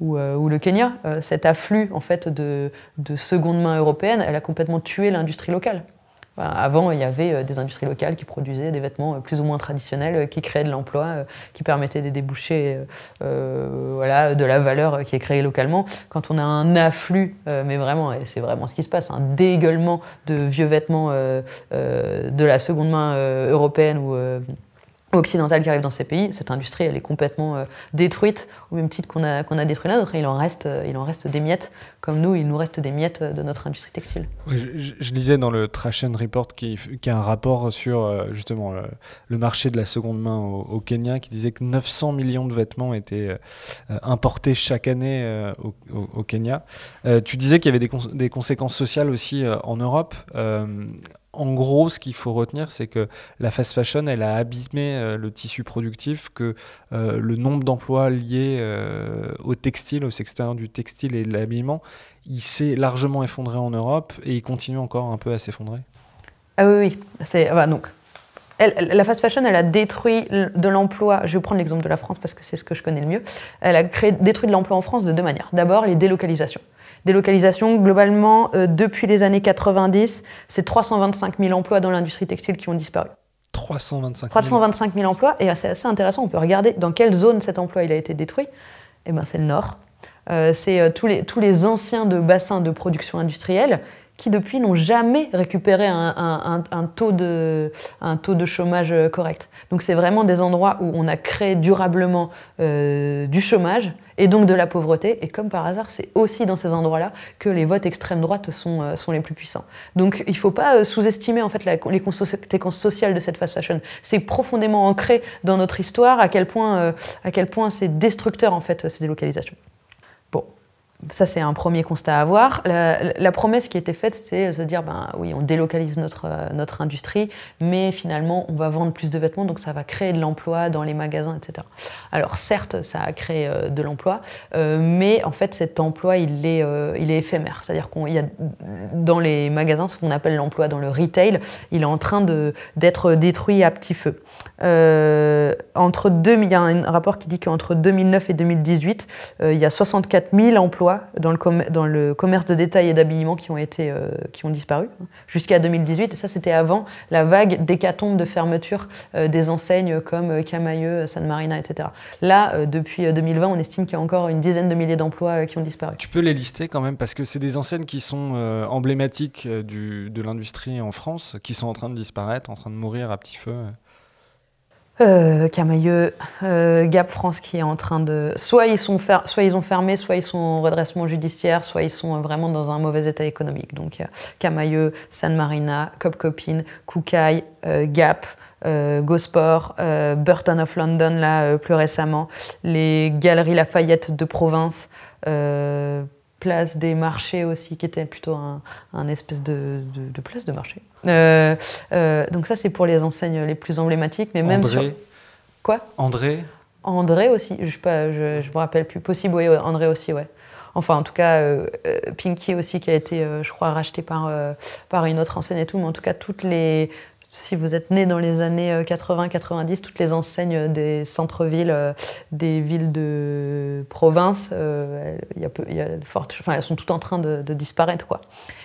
ou, le Kenya. Cet afflux en fait de, de seconde main européenne, elle a complètement tué l'industrie locale avant, il y avait euh, des industries locales qui produisaient des vêtements euh, plus ou moins traditionnels, euh, qui créaient de l'emploi, qui permettaient des débouchés, voilà, de la valeur qui est créée localement. Quand on a un afflux, mais vraiment, et c'est vraiment ce qui se passe, un dégueulement de vieux vêtements de la seconde main européenne ou occidentale qui arrive dans ces pays, cette industrie, elle est complètement euh, détruite, au même titre qu'on a, qu'on a détruit la Il en, reste, euh, il en reste des miettes, comme nous, il nous reste des miettes euh, de notre industrie textile. je, lisais dans le Trash Report qui, qui a un rapport sur justement le, marché de la seconde main au, Kenya qui disait que 900 millions de vêtements étaient importés chaque année au, au, Kenya. tu disais qu'il y avait des, des conséquences sociales aussi en Europe en gros, ce qu'il faut retenir, c'est que la fast fashion, elle a abîmé euh, le tissu productif, que euh, le nombre d'emplois liés euh, au textile, au secteur du textile et de l'habillement, il s'est largement effondré en Europe et il continue encore un peu à s'effondrer. Ah oui, oui, c'est ah bah, donc la fast fashion, elle a détruit de l'emploi. Je vais prendre l'exemple de la France parce que c'est ce que je connais le mieux. Elle a créé, détruit de l'emploi en France de deux manières. D'abord, les délocalisations. Délocalisations, globalement, euh, depuis les années 90, c'est 325 000 emplois dans l'industrie textile qui ont disparu. 325 000. 325 000 emplois, et c'est assez intéressant, on peut regarder dans quelle zone cet emploi il a été détruit. Eh ben, c'est le Nord. Euh, c'est euh, tous, les, tous les anciens de bassins de production industrielle qui depuis n'ont jamais récupéré un, taux de, un, taux de, chômage euh, correct. Donc c'est vraiment des endroits où on a créé durablement euh, du chômage et donc de la pauvreté. Et comme par hasard, c'est aussi dans ces endroits-là que les votes extrême droite sont, euh, les plus puissants. Donc il ne faut pas sous-estimer en fait les conséquences sociales de cette fast fashion. C'est profondément ancré dans notre histoire à quel point, à quel point c'est destructeur en fait ces délocalisations. Ça, c'est un premier constat à avoir. La, promesse qui était faite, c'est se dire, ben oui, on délocalise notre, euh, notre industrie, mais finalement, on va vendre plus de vêtements, donc ça va créer de l'emploi dans les magasins, etc. Alors certes, ça a créé euh, de l'emploi, euh, mais en fait, cet emploi, il est, il est éphémère. C'est-à-dire qu'il y a dans les magasins, ce qu'on appelle l'emploi dans le retail, il est en train d'être détruit à petit feu. entre il y a un rapport qui dit qu'entre 2009 et 2018, il y a 64 000 emplois dans le, dans le commerce de détail et d'habillement qui, ont été, euh, qui ont disparu hein, jusqu'à 2018. Et ça, c'était avant la vague d'hécatombe de fermeture euh, des enseignes comme euh, Camailleux, San Marina, etc. Là, depuis 2020, on estime qu'il y a encore une dizaine de milliers d'emplois qui ont disparu. Tu peux les lister quand même parce que c'est des enseignes qui sont emblématiques de l'industrie en France, qui sont en train de disparaître, en train de mourir à petit feu euh, Camailleux, euh, Gap France qui est en train de. Soit ils, sont fer... soit ils ont fermé, soit ils sont en redressement judiciaire, soit ils sont euh, vraiment dans un mauvais état économique. Donc euh, il San Marina, Cop Copine, Koukaï, Gap. Gosport, Burton of London, là, plus récemment, les galeries Lafayette de province, place des marchés aussi, qui était plutôt un, espèce de, place de marché. Euh, euh, donc ça, c'est pour les enseignes les plus emblématiques, mais même André. Quoi André André aussi, je, sais pas, je, me rappelle plus. Possible, oui, André aussi, ouais. Enfin, en tout cas, euh, Pinky aussi, qui a été, je crois, racheté par, par une autre enseigne et tout, mais en tout cas, toutes les, si vous êtes né dans les années 80-90, euh, toutes les enseignes euh, des centres-villes, euh, des villes de province, enfin, elles sont toutes en train de, disparaître. Quoi.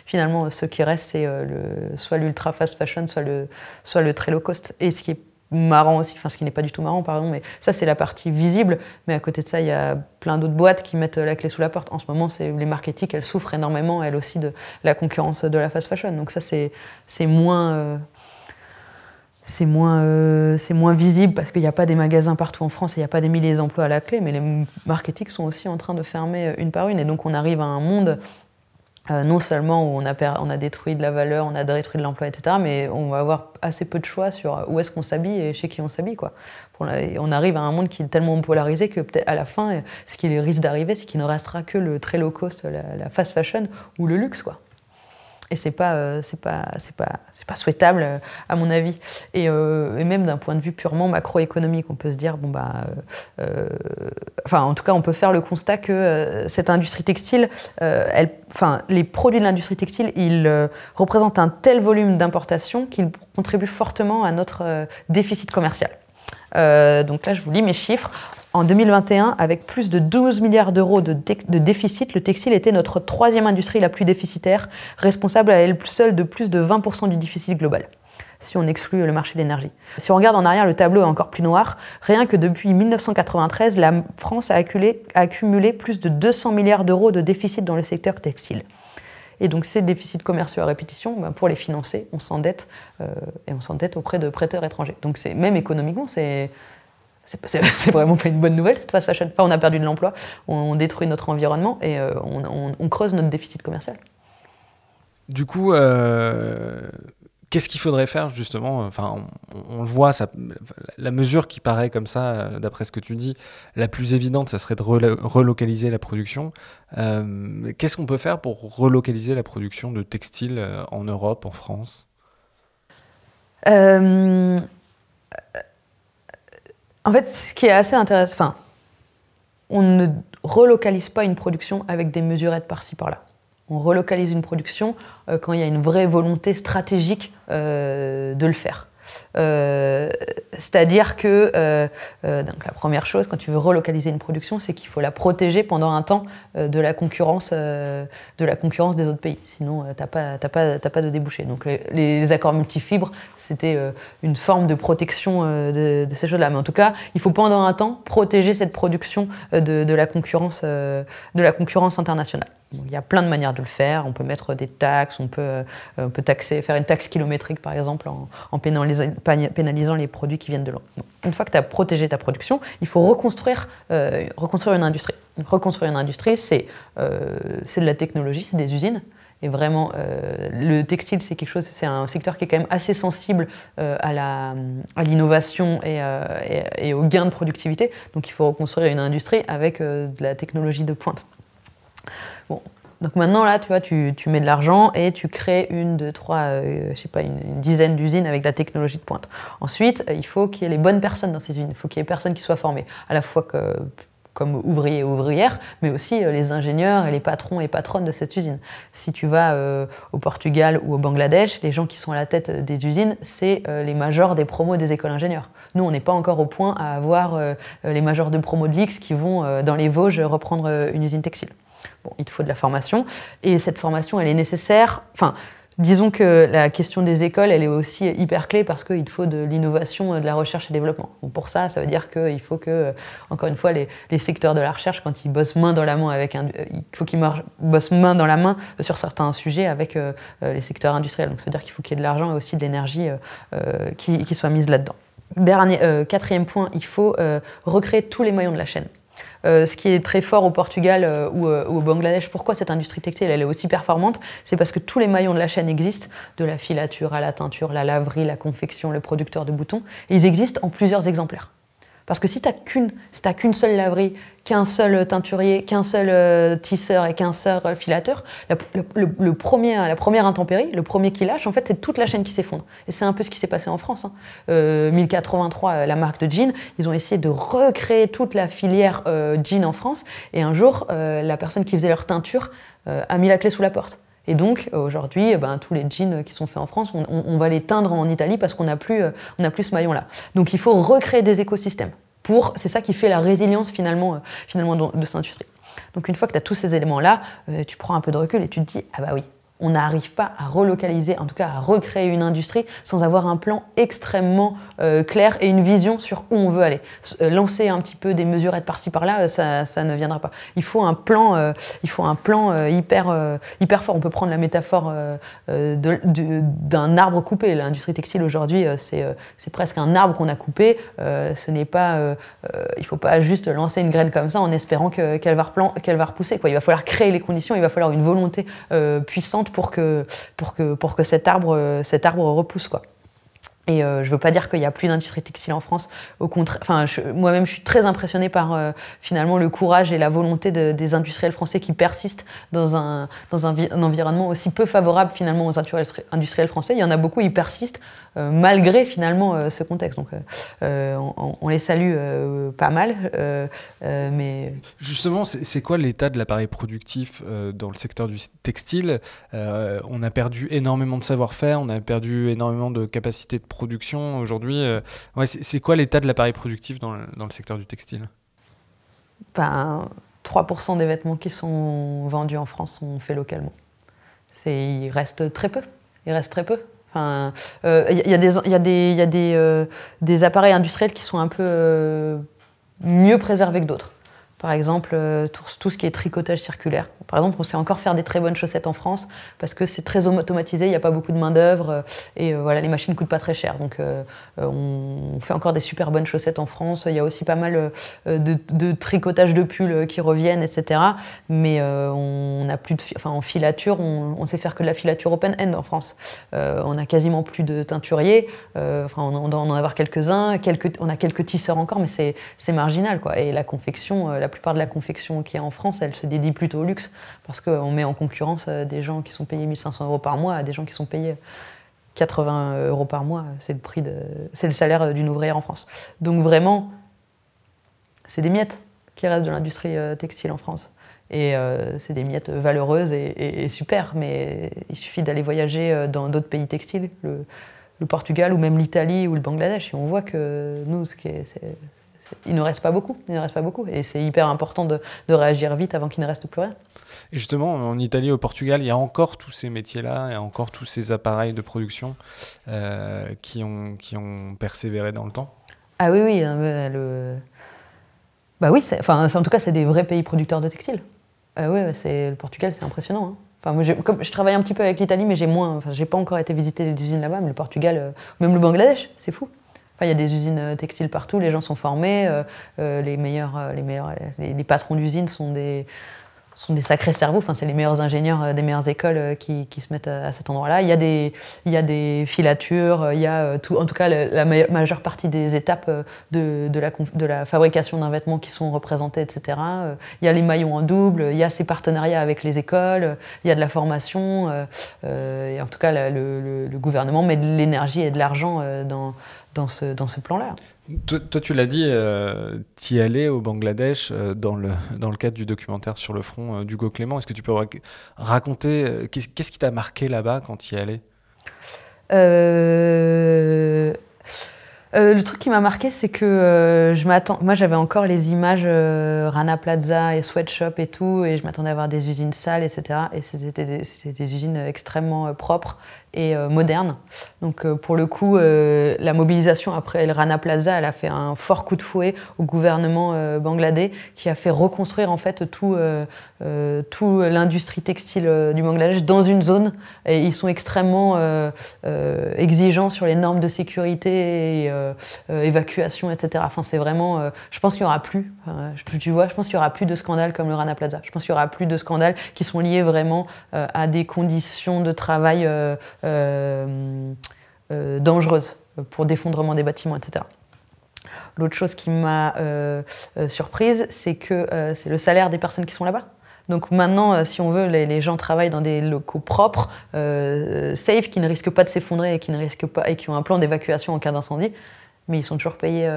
Finalement, ce qui reste, c'est le, soit l'ultra fast fashion, soit le, soit le très low cost. Et ce qui est marrant aussi, enfin ce qui n'est pas du tout marrant, pardon, mais ça c'est la partie visible, mais à côté de ça, il y a plein d'autres boîtes qui mettent la clé sous la porte. En ce moment, c'est les marketing, elles souffrent énormément, elles aussi, de la concurrence de la fast fashion. Donc ça, c'est moins... Euh, c'est moins, visible parce qu'il n'y a pas des magasins partout en France il n'y a pas des milliers d'emplois à la clé, mais les marketing sont aussi en train de fermer euh, une par une. Et donc on arrive à un monde, euh, non seulement où on a, on a détruit de la valeur, on a détruit de l'emploi, etc., mais on va avoir assez peu de choix sur où est-ce qu'on s'habille et chez qui on s'habille. On arrive à un monde qui est tellement polarisé que peut-être à la fin, ce qui risque d'arriver, c'est qu'il ne restera que le très low cost, la, la fast fashion ou le luxe. quoi et c'est pas euh, c'est pas c'est pas c'est pas souhaitable euh, à mon avis euh, et, même d'un point de vue purement macroéconomique on peut se dire bon bah enfin en tout cas on peut faire le constat que cette industrie textile enfin les produits de l'industrie textile ils représentent un tel volume d'importation qu'ils contribuent fortement à notre déficit commercial donc là, je vous lis mes chiffres. En 2021, avec plus de 12 milliards d'euros de, déficit, le textile était notre troisième industrie la plus déficitaire, responsable à elle seule de plus de 20% du déficit global, si on exclut le marché de l'énergie. Si on regarde en arrière, le tableau est encore plus noir. Rien que depuis 1993, la France a, accumulé plus de 200 milliards d'euros de déficit dans le secteur textile. Et donc ces déficits commerciaux à répétition, ben, pour les financer, on s'endette euh, et on s'endette auprès de prêteurs étrangers. Donc même économiquement, c'est c'est vraiment pas une bonne nouvelle cette fast fashion. Enfin, on a perdu de l'emploi, on, détruit notre environnement et euh, on, creuse notre déficit commercial. Du coup, euh, qu'est-ce qu'il faudrait faire justement Enfin, on, le voit, ça, la mesure qui paraît comme ça, euh, d'après ce que tu dis, la plus évidente, ça serait de relocaliser la production. qu'est-ce qu'on peut faire pour relocaliser la production de textiles en Europe, en France en fait, ce qui est assez intéressant, on ne relocalise pas une production avec des mesurettes par-ci par-là. On relocalise une production euh, quand il y a une vraie volonté stratégique euh, de le faire. Euh, c'est-à-dire que euh, euh, donc la première chose, quand tu veux relocaliser une production, c'est qu'il faut la protéger pendant un temps de la concurrence, de la concurrence des autres pays. Sinon, t'as pas, pas, pas de débouché. Donc les, accords multifibres, c'était une forme de protection de, ces choses-là. Mais en tout cas, il faut pendant un temps protéger cette production de, la concurrence, de la concurrence internationale. il y a plein de manières de le faire. On peut mettre des taxes, on peut, on peut taxer, faire une taxe kilométrique par exemple en, en les pénalisant les produits qui viennent de loin. une fois que tu as protégé ta production, il faut reconstruire, euh, reconstruire une industrie. reconstruire une industrie, euh, c'est de la technologie, c'est des usines. Et vraiment, euh, le textile, c'est quelque chose, c'est un secteur qui est quand même assez sensible à l'innovation et, et, au gain de productivité. Donc, il faut reconstruire une industrie avec de la technologie de pointe. Bon, donc maintenant, là, tu tu, mets de l'argent et tu crées une, deux, trois, euh, je sais pas, une, dizaine d'usines avec de la technologie de pointe. Ensuite, euh, il faut qu'il y ait les bonnes personnes dans ces usines. Il faut qu'il y ait des personnes qui soient formées, à la fois comme ouvriers et ouvrières, mais aussi euh, les ingénieurs et les patrons et patronnes de cette usine. Si tu vas au Portugal ou au Bangladesh, les gens qui sont à la tête des usines, c'est les majors des promos des écoles ingénieurs. Nous, on n'est pas encore au point à avoir les majors de promos de l'X qui vont dans les Vosges reprendre une usine textile. Bon, il te faut de la formation. Et cette formation, elle est nécessaire. Enfin, disons que la question des écoles, elle est aussi hyper clé parce qu'il faut de l'innovation, euh, de la recherche et développement. pour ça, ça veut dire qu'il faut que, euh, encore une fois, les, secteurs de la recherche, quand ils bossent main dans la main avec, euh, il faut qu'ils bossent main dans la main sur certains sujets avec les secteurs industriels. Donc ça veut dire qu'il faut qu'il y ait de l'argent et aussi de l'énergie qui, soit mise là-dedans. quatrième point, il faut recréer tous les moyens de la chaîne. Euh, ce qui est très fort au Portugal euh, euh, ou, au Bangladesh, pourquoi cette industrie textile elle est aussi performante C'est parce que tous les maillons de la chaîne existent, de la filature à la teinture, la laverie, la confection, le producteur de boutons. Ils existent en plusieurs exemplaires. Parce que si t'as qu'une, si qu'une seule laverie, qu'un seul euh, teinturier, qu'un seul euh, tisseur et qu'un seul euh, filateur, la, le, premier, la première intempérie, le premier qui lâche, en fait, c'est toute la chaîne qui s'effondre. Et c'est un peu ce qui s'est passé en France. 1083, hein. la marque de jeans, ils ont essayé de recréer toute la filière jean en France. Et un jour, la personne qui faisait leur teinture a mis la clé sous la porte. Et donc, euh, aujourd'hui, euh, ben, tous les jeans euh, qui sont faits en France, on, va les teindre en Italie parce qu'on n'a plus, plus ce maillon-là. Donc, il faut recréer des écosystèmes. Pour, c'est ça qui fait la résilience finalement, finalement de, cette industrie. Donc une fois que tu as tous ces éléments-là, tu prends un peu de recul et tu te dis, ah bah oui, on n'arrive pas à relocaliser, en tout cas à recréer une industrie sans avoir un plan extrêmement euh, clair et une vision sur où on veut aller. Euh, lancer un petit peu des mesures être par-ci par-là, euh, ça, ne viendra pas. Il faut un plan, il faut un plan hyper, hyper fort. On peut prendre la métaphore d'un arbre coupé. L'industrie textile aujourd'hui, c'est presque un arbre qu'on a coupé. ce n'est pas, il ne faut pas juste lancer une graine comme ça en espérant qu'elle va, va repousser. Quoi. Il va falloir créer les conditions, il va falloir une volonté puissante pour que, pour que, pour que cet, arbre, cet arbre repousse. Quoi. Et euh, je ne veux pas dire qu'il n'y a plus d'industrie textile en France. Au contraire, moi-même, je suis très impressionnée par euh, finalement le courage et la volonté des industriels français qui persistent dans, un, dans environnement aussi peu favorable finalement aux industriels français. Il y en a beaucoup, ils persistent euh, malgré finalement euh, ce contexte. Donc euh, on, les salue pas mal, mais... Justement, c'est quoi l'état de l'appareil productif dans le secteur du textile On a perdu énormément de savoir-faire, on a perdu énormément de capacité de production aujourd'hui. c'est quoi l'état de l'appareil productif dans le, secteur du textile 3% ben, des vêtements qui sont vendus en France sont faits localement. Il reste très peu. Il reste très peu il euh, y, a des, appareils industriels qui sont un peu euh, mieux préservés que d'autres. Par exemple, euh, tout, ce qui est tricotage circulaire. Par exemple, on sait encore faire des très bonnes chaussettes en France parce que c'est très automatisé, il n'y a pas beaucoup de main-d'œuvre euh, et euh, voilà, les machines ne coûtent pas très cher. Donc, euh, on fait encore des super bonnes chaussettes en France. Il y a aussi pas mal de, tricotage de pulls qui reviennent, etc. Mais on n'a plus de. Enfin, en filature, on, sait faire que de la filature open-end en France. on a quasiment plus de teinturiers. enfin, on, doit en avoir quelques-uns. on a quelques tisseurs encore, mais c'est marginal. Quoi. Et la confection, la plupart de la confection qui est en France, elle se dédie plutôt au luxe parce qu'on met en concurrence euh, des gens qui sont payés 1500 euros par mois à des gens qui sont payés 80 euros par mois. C'est le prix de, c'est le salaire euh, d'une ouvrière en France. Donc vraiment, c'est des miettes qui restent de l'industrie euh, textile en France. Et c'est des miettes valeureuses et, super, mais il suffit d'aller voyager dans d'autres pays textiles, le, le Portugal ou même l'Italie ou le Bangladesh, et on voit que nous, ce qui est, il ne reste pas beaucoup. ne reste pas beaucoup. Et c'est hyper important de, réagir vite avant qu'il ne reste plus rien. Et justement, en Italie, au Portugal, il y a encore tous ces métiers-là, il y a encore tous ces appareils de production euh, qui, ont, qui persévéré dans le temps. Ah oui, oui. Hein, bah oui, enfin, en tout cas, c'est des vrais pays producteurs de textiles. Euh, oui, c'est le Portugal, c'est impressionnant. Hein. Enfin, moi, je, comme, je travaille un petit peu avec l'Italie, mais j'ai moins. Enfin, j'ai pas encore été visiter les usines là-bas, mais le Portugal, euh, même le Bangladesh, c'est fou il y a des usines euh, textiles partout, les gens sont formés, euh, euh, les meilleurs, les meilleurs, les, patrons d'usines sont des sont des sacrés cerveaux. Enfin, c'est les meilleurs ingénieurs des meilleures écoles qui, qui se mettent à cet endroit-là. Il y a des, il y a des filatures, il y a tout, en tout cas la, majeure partie des étapes de, de, la, de la, fabrication d'un vêtement qui sont représentées, etc. Il y a les maillons en double, il y a ces partenariats avec les écoles, il y a de la formation. et en tout cas, le, le, gouvernement met de l'énergie et de l'argent dans dans ce, plan-là. Toi, tu l'as dit, euh, t'y allais au Bangladesh euh, dans, le, dans le cadre du documentaire sur le front du euh, d'Hugo Clément. Est-ce que tu peux raconter qu'est-ce qui t'a marqué là-bas quand tu y allais le truc qui m'a marqué, c'est que je m'attends. Moi, j'avais encore les images Rana Plaza et sweatshop et tout, et je m'attendais à voir des usines sales, etc. Et c'était des, usines extrêmement propres et euh, moderne. Donc euh, pour le coup, euh, la mobilisation après le Rana Plaza, elle a fait un fort coup de fouet au gouvernement bangladais qui a fait reconstruire en fait tout, tout l'industrie textile du Bangladesh dans une zone et ils sont extrêmement exigeants sur les normes de sécurité et évacuation, etc. Enfin c'est vraiment, je pense qu'il y aura plus, hein, tu vois, je pense qu'il y aura plus de scandales comme le Rana Plaza. Je pense qu'il y aura plus de scandales qui sont liés vraiment à des conditions de travail euh, euh, dangereuses pour d'effondrement des bâtiments, etc. L'autre chose qui m'a euh, surprise, c'est que c'est le salaire des personnes qui sont là-bas. Donc maintenant, si on veut, les, gens travaillent dans des locaux propres, safe, qui ne risquent pas de s'effondrer et qui ne risquent pas et qui ont un plan d'évacuation en cas d'incendie. Mais ils sont toujours payés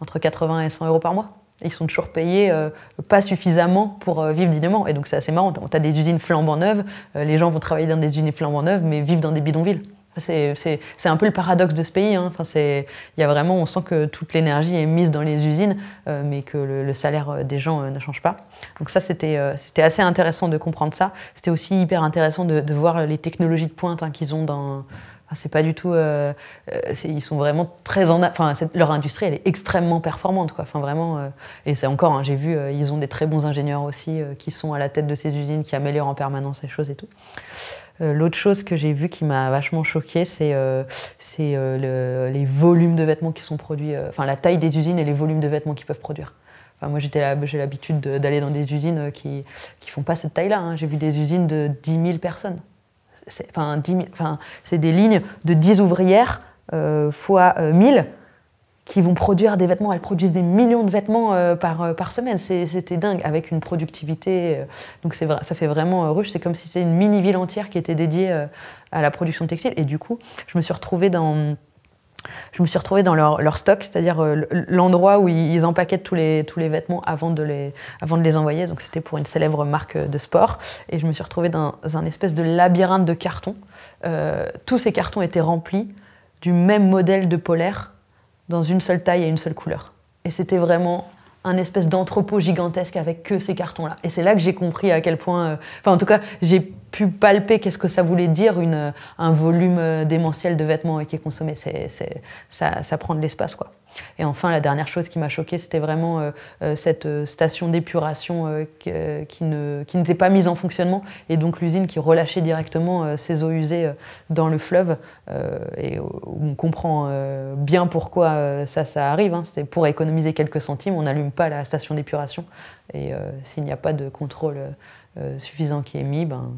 entre 80 et 100 euros par mois ils sont toujours payés euh, pas suffisamment pour euh, vivre dignement. Et donc c'est assez marrant. Tu as des usines flambant neuves, euh, les gens vont travailler dans des usines flambant neuves, mais vivent dans des bidonvilles. C'est un peu le paradoxe de ce pays. Hein. Enfin, il y a vraiment, on sent que toute l'énergie est mise dans les usines, mais que le, salaire des gens ne change pas. Donc ça, c'était c'était assez intéressant de comprendre ça. C'était aussi hyper intéressant de, voir les technologies de pointe hein, qu'ils ont dans ah, c'est pas du tout. Euh, euh ils sont vraiment très en. Enfin, leur industrie, elle est extrêmement performante, quoi. Enfin, vraiment. Euh, et c'est encore. Hein, j'ai vu, euh, ils ont des très bons ingénieurs aussi qui sont à la tête de ces usines, qui améliorent en permanence les choses et tout. L'autre chose que j'ai vu qui m'a vachement choquée, c'est euh, les volumes de vêtements qui sont produits, enfin la taille des usines et les volumes de vêtements qu'ils peuvent produire. Enfin, moi, j'ai l'habitude d'aller dans des usines qui ne font pas cette taille-là. Hein. J'ai vu des usines de 10 000 personnes c'est des lignes de 10 ouvrières euh, fois 1000 euh, qui vont produire des vêtements. Elles produisent des millions de vêtements euh, par, euh, par semaine. C'était dingue, avec une productivité. donc ça fait vraiment ruche. C'est comme si c'était une mini-ville entière qui était dédiée à la production textile. Et du coup, je me suis retrouvée dans je me suis retrouvée dans leur, stock, c'est-à-dire euh, l'endroit où ils, empaquettent tous les, tous les vêtements avant de les, avant de les envoyer. Donc c'était pour une célèbre marque euh, de sport. Et je me suis retrouvée dans un espèce de labyrinthe de cartons. Euh, tous ces cartons étaient remplis du même modèle de polaire dans une seule taille et une seule couleur. Et c'était vraiment un espèce d'entrepôt gigantesque avec que ces cartons-là. Et c'est là que j'ai compris à quel point... Enfin en tout cas, j'ai pu palper qu'est-ce que ça voulait dire un volume euh, démentiel de vêtements qui est consommé. ça, prend de l'espace, quoi. Et enfin, la dernière chose qui m'a choquée, c'était vraiment euh, euh, cette station d'épuration qui, ne, qui n'était pas mise en fonctionnement, et donc l'usine qui relâchait directement ses eaux usées dans le fleuve. et on comprend bien pourquoi ça, ça arrive. Hein. C'était pour économiser quelques centimes, on n'allume pas la station d'épuration. Et s'il n'y a pas de contrôle euh, suffisant qui est mis, ben,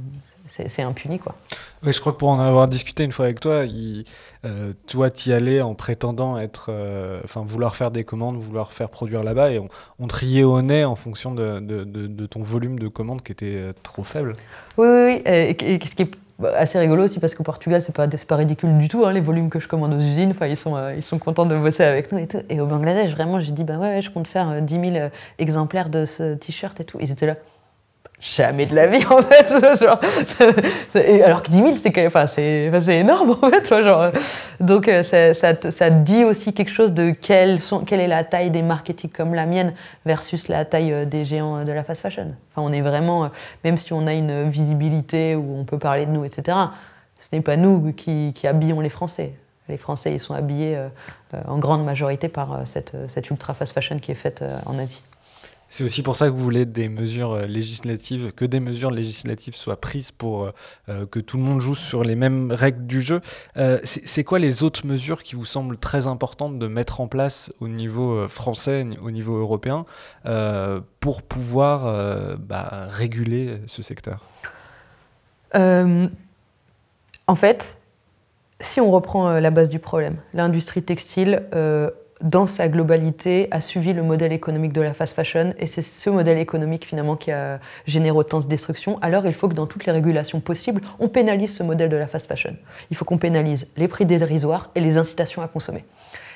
c'est impuni quoi. je crois que pour en avoir discuté une fois avec toi, il, tu euh, toi allais en prétendant être, euh, enfin vouloir faire des commandes, vouloir faire produire là-bas, et on, on, triait au nez en fonction de, ton volume de commandes qui était trop faible. Oui, oui, oui, et, ce qui est assez rigolo aussi parce qu'au Portugal c'est pas, pas ridicule du tout hein, les volumes que je commande aux usines enfin ils sont ils sont contents de bosser avec nous et au Bangladesh vraiment j'ai dit bah ouais, je compte faire 10 000 exemplaires de ce t-shirt et tout ils étaient là jamais de la vie en fait genre, alors que 10 000 c'est enfin c'est énorme en fait genre euh, donc euh, ça, ça, ça, dit aussi quelque chose de quelle, sont, quelle est la taille des marketing comme la mienne versus la taille euh, des géants de la fast fashion enfin on est vraiment même si on a une visibilité où on peut parler de nous etc ce n'est pas nous qui, qui, habillons les Français les Français ils sont habillés en grande majorité par cette, cette ultra fast fashion qui est faite en Asie c'est aussi pour ça que vous voulez des mesures euh, législatives, que des mesures législatives soient prises pour euh, euh, que tout le monde joue sur les mêmes règles du jeu. c'est quoi les autres mesures qui vous semblent très importantes de mettre en place au niveau français, au niveau européen, pour pouvoir bah, réguler ce secteur En fait, si on reprend la base du problème, l'industrie textile dans sa globalité, a suivi le modèle économique de la fast fashion, et c'est ce modèle économique finalement qui a généré autant de destruction. Alors il faut que dans toutes les régulations possibles, on pénalise ce modèle de la fast fashion. Il faut qu'on pénalise les prix dérisoires et les incitations à consommer.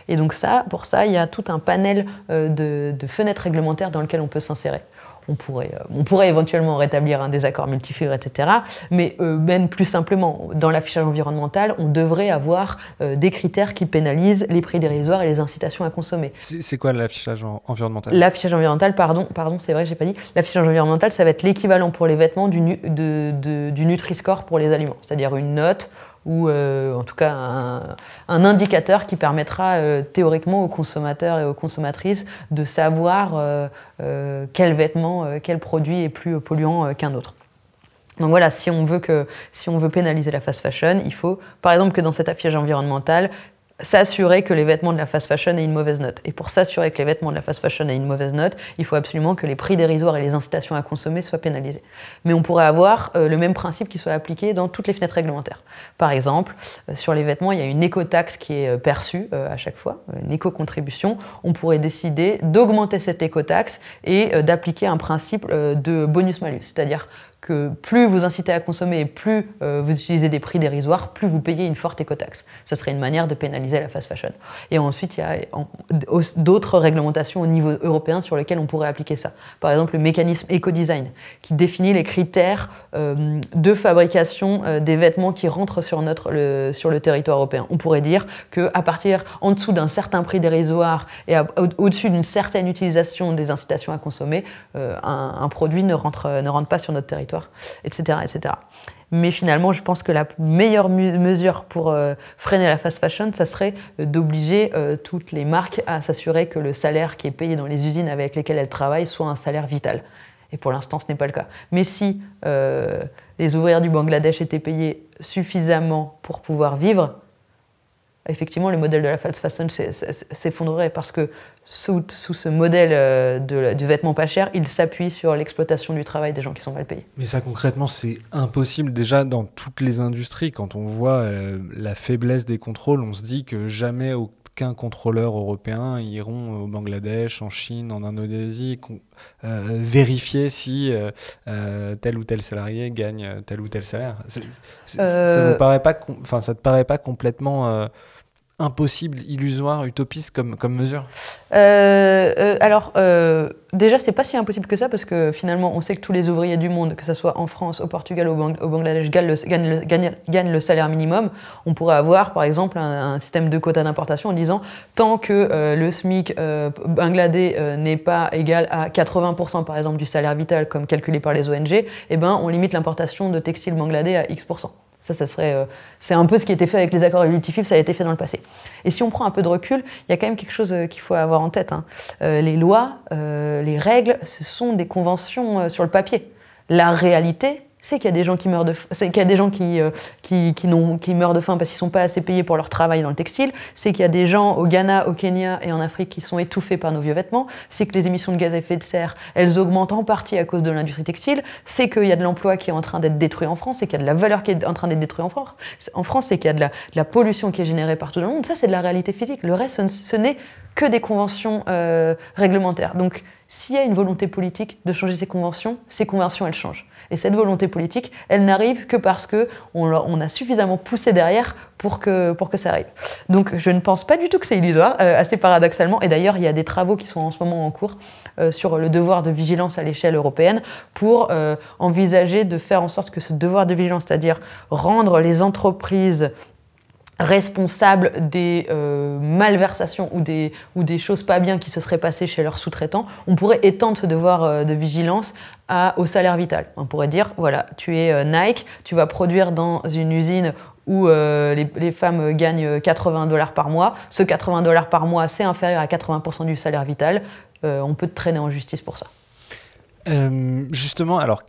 Et donc ça, pour ça, il y a tout un panel euh, de, fenêtres réglementaires dans lesquelles on peut s'insérer. Euh, on pourrait, éventuellement rétablir un désaccord multifibre, etc. Mais euh, même plus simplement, dans l'affichage environnemental, on devrait avoir euh, des critères qui pénalisent les prix dérisoires et les incitations à consommer. C'est quoi l'affichage environnemental L'affichage environnemental, pardon, pardon, c'est vrai, j'ai pas dit. L'affichage environnemental, ça va être l'équivalent pour les vêtements du, du Nutri-Score pour les aliments, c'est-à-dire une note ou euh, en tout cas un, indicateur qui permettra euh, théoriquement aux consommateurs et aux consommatrices de savoir euh, quel vêtement, quel produit est plus polluant qu'un autre. Donc voilà, si on veut que, si on veut pénaliser la fast fashion, il faut, par exemple, que dans cet affichage environnemental, s'assurer que les vêtements de la fast fashion aient une mauvaise note. Et pour s'assurer que les vêtements de la fast fashion aient une mauvaise note, il faut absolument que les prix dérisoires et les incitations à consommer soient pénalisés. Mais on pourrait avoir euh, le même principe qui soit appliqué dans toutes les fenêtres réglementaires. Par exemple, euh, sur les vêtements, il y a une écotaxe qui est euh, perçue à chaque fois, une éco-contribution. On pourrait décider d'augmenter cette écotaxe et d'appliquer un principe de bonus-malus, c'est-à-dire plus vous incitez à consommer et plus euh, vous utilisez des prix dérisoires, plus vous payez une forte écotaxe. Ça serait une manière de pénaliser la fast fashion. Et ensuite, il y a d'autres réglementations au niveau européen sur lesquelles on pourrait appliquer ça. Par exemple, le mécanisme ecodesign design qui définit les critères euh, de fabrication euh, des vêtements qui rentrent sur, notre, le, sur le territoire européen. On pourrait dire qu'à partir en dessous d'un certain prix dérisoire et au-dessus d'une certaine utilisation des incitations à consommer, un, produit ne rentre, ne rentre pas sur notre territoire etc., etc. Mais finalement, je pense que la meilleure mesure pour euh, freiner la fast fashion, ça serait euh, d'obliger euh, toutes les marques à s'assurer que le salaire qui est payé dans les usines avec lesquelles elles travaillent soit un salaire vital. Et pour l'instant, ce n'est pas le cas. Mais si les ouvrières du Bangladesh étaient payées suffisamment pour pouvoir vivre, effectivement, le modèle de la false fashion s'effondrerait parce que sous, ce modèle euh, de, du vêtement pas cher, il s'appuie sur l'exploitation du travail des gens qui sont mal payés. Mais ça, concrètement, c'est impossible déjà dans toutes les industries. Quand on voit euh, la faiblesse des contrôles, on se dit que jamais aucun contrôleur européen iront au Bangladesh, en Chine, en Indonésie, euh, vérifier si tel ou tel salarié gagne tel ou tel salaire. ça ne te paraît pas complètement impossible, illusoire, utopiste comme, comme mesure euh, euh, Alors, euh, déjà, c'est pas si impossible que ça, parce que finalement, on sait que tous les ouvriers du monde, que ce soit en France, au Portugal, au, au Bangladesh, gagnent le, salaire minimum. On pourrait avoir, par exemple, un, système de quotas d'importation en disant tant que le SMIC bangladais n'est pas égal à 80% par exemple du salaire vital, comme calculé par les ONG, eh ben, on limite l'importation de textiles bangladais à X%. Ça, ça serait, euh, c'est un peu ce qui était fait avec les accords évolutifs, ça a été fait dans le passé. Et si on prend un peu de recul, il y a quand même quelque chose euh, qu'il faut avoir en tête. Hein. Euh, les lois, les règles, ce sont des conventions sur le papier. La réalité, c'est qu'il y a des gens qui meurent de faim, parce qu'ils ne sont pas assez payés pour leur travail dans le textile, c'est qu'il y a des gens au Ghana, au Kenya et en Afrique qui sont étouffés par nos vieux vêtements, c'est que les émissions de gaz à effet de serre, elles augmentent en partie à cause de l'industrie textile, c'est qu'il y a de l'emploi qui est en train d'être détruit en France, c'est qu'il y a de la valeur qui est en train d'être détruite en France, en France c'est qu'il y a de la, pollution qui est générée partout dans le monde, ça c'est de la réalité physique, le reste ce n'est que des conventions euh, réglementaires. Donc s'il y a une volonté politique de changer ces conventions, ces conventions elles changent. Et cette volonté politique, elle n'arrive que parce que on, a suffisamment poussé derrière pour que, pour que ça arrive. Donc je ne pense pas du tout que c'est illusoire, euh, assez paradoxalement. Et d'ailleurs, il y a des travaux qui sont en ce moment en cours euh, sur le devoir de vigilance à l'échelle européenne pour euh, envisager de faire en sorte que ce devoir de vigilance, c'est-à-dire rendre les entreprises responsables des euh, malversations ou des, ou des choses pas bien qui se seraient passées chez leurs sous-traitants, on pourrait étendre ce devoir euh, de vigilance à, au salaire vital. On pourrait dire, voilà, tu es euh, Nike, tu vas produire dans une usine où les, les, femmes gagnent 80 dollars par mois. Ce 80 dollars par mois, c'est inférieur à 80% du salaire vital. on peut te traîner en justice pour ça. justement, alors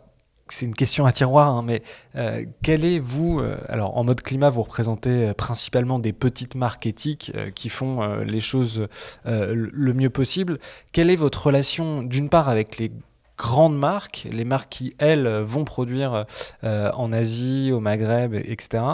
c'est une question à tiroir, hein, mais quelle euh, quel est, vous, euh, alors en mode climat, vous représentez euh, principalement des petites marques éthiques qui font les choses le mieux possible. Quelle est votre relation, d'une part, avec les grandes marques, les marques qui, elles, vont produire euh, en Asie, au Maghreb, etc.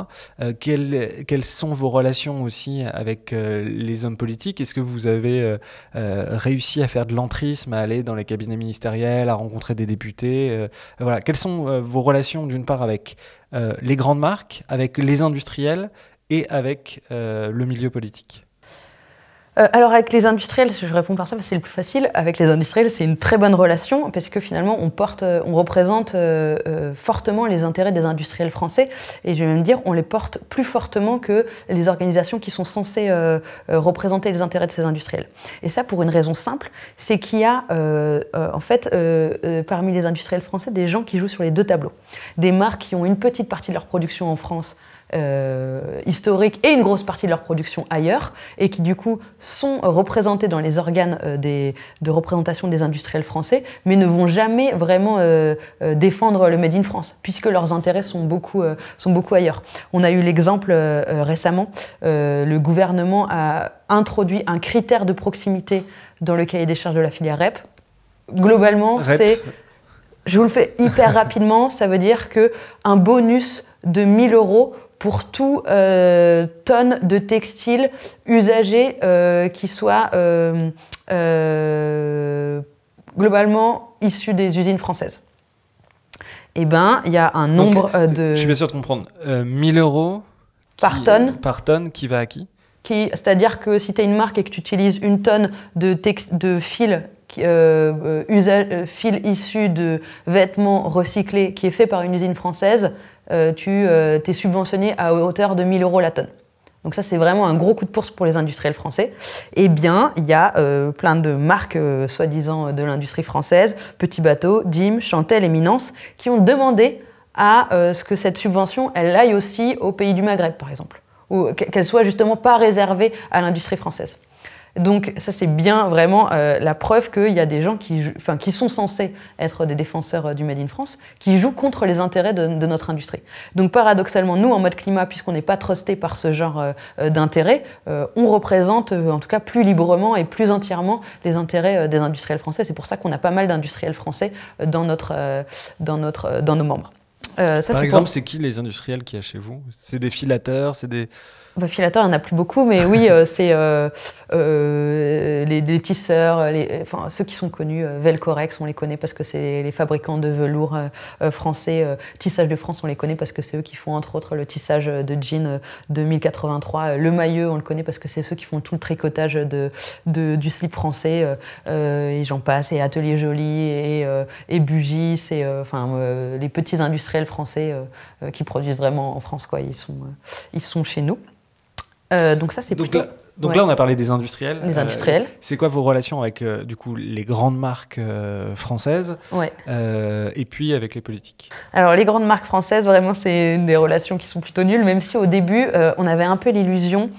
Euh, quelles, sont vos relations aussi avec euh, les hommes politiques Est-ce que vous avez réussi à faire de l'entrisme, à aller dans les cabinets ministériels, à rencontrer des députés Voilà, quelles sont vos relations d'une part avec les grandes marques, avec les industriels et avec le milieu politique euh, alors avec les industriels, je réponds par ça parce que c'est le plus facile. Avec les industriels, c'est une très bonne relation parce que finalement, on porte, euh, on représente euh, fortement les intérêts des industriels français et je vais même dire, on les porte plus fortement que les organisations qui sont censées représenter les intérêts de ces industriels. Et ça, pour une raison simple, c'est qu'il y a en fait parmi les industriels français des gens qui jouent sur les deux tableaux, des marques qui ont une petite partie de leur production en France historique euh, historiques et une grosse partie de leur production ailleurs, et qui du coup sont représentés dans les organes euh, de représentation des industriels français, mais ne vont jamais vraiment euh, défendre le Made in France, puisque leurs intérêts sont beaucoup, sont beaucoup ailleurs. On a eu l'exemple récemment, le gouvernement a introduit un critère de proximité dans le cahier des charges de la filière REP. Globalement, c'est... Je vous le fais hyper rapidement, ça veut dire que un bonus de 1000 euros pour toute euh, tonne de textiles usagés euh, qui soit euh, globalement issu des usines françaises. Eh bien, il y a un nombre de... Je suis bien sûr de comprendre. 1000 euros par, tonne, qui va à qui, C'est-à-dire que si tu as une marque et que tu utilises une tonne de, de fil euh, euh, euh, fil issu de vêtements recyclés qui est fait par une usine française, euh, tu es subventionné à hauteur de 1000 euros la tonne. Donc ça, c'est vraiment un gros coup de pouce pour les industriels français. Eh bien, il y a plein de marques, soi-disant, de l'industrie française, Petit Bateau, Dim, Chantel, Éminence, qui ont demandé à ce que cette subvention, elle aille aussi au pays du Maghreb, par exemple, ou qu'elle soit justement pas réservée à l'industrie française. Donc ça c'est bien vraiment euh, la preuve qu'il y a des gens qui, enfin, qui sont censés être des défenseurs euh, du Made in France, qui jouent contre les intérêts de, notre industrie. Donc paradoxalement, nous en mode climat, puisqu'on n'est pas trusté par ce genre euh, d'intérêts, on représente en tout cas plus librement et plus entièrement les intérêts des industriels français. C'est pour ça qu'on a pas mal d'industriels français dans, notre, dans, notre, dans nos membres. Euh, Par exemple, c'est qui les industriels qui y a chez vous C'est des filateurs, c'est des... Bah, filateurs, il n'y en a plus beaucoup, mais oui, euh, c'est euh, euh les, tisseurs, les, enfin, ceux qui sont connus, Velcorex, on les connaît parce que c'est les fabricants de velours français, Tissage de France, on les connaît parce que c'est eux qui font entre autres le tissage de jeans de 1083, le maillot, on le connaît parce que c'est ceux qui font tout le tricotage de, du slip français, et j'en passe, et Atelier Joli, et, et Bugis, et enfin, les petits industriels français euh, euh, qui produisent vraiment en France. Quoi. Ils, sont, euh, ils sont chez nous. donc ça, c'est plutôt... donc là, on a parlé des industriels. Les industriels. c'est quoi vos relations avec, du coup, les grandes marques françaises ouais. Et puis avec les politiques Alors, les grandes marques françaises, vraiment, c'est des relations qui sont plutôt nulles, même si au début, on avait un peu l'illusion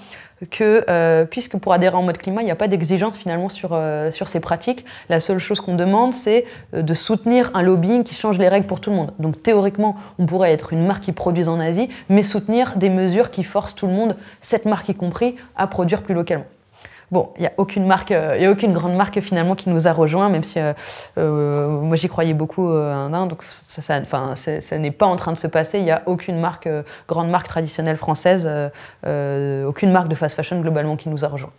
que euh, puisque pour adhérer en mode climat, il n'y a pas d'exigence finalement sur, euh, sur ces pratiques, la seule chose qu'on demande, c'est euh, de soutenir un lobbying qui change les règles pour tout le monde. Donc théoriquement, on pourrait être une marque qui produit en Asie, mais soutenir des mesures qui forcent tout le monde, cette marque y compris, à produire plus localement. Bon, il n'y a aucune marque, euh, il a aucune grande marque finalement qui nous a rejoint, même si euh, euh, moi j'y croyais beaucoup, euh, donc ça, enfin, ça n'est pas en train de se passer. Il n'y a aucune marque, grande marque traditionnelle française, aucune marque de fast fashion globalement qui nous a rejoint.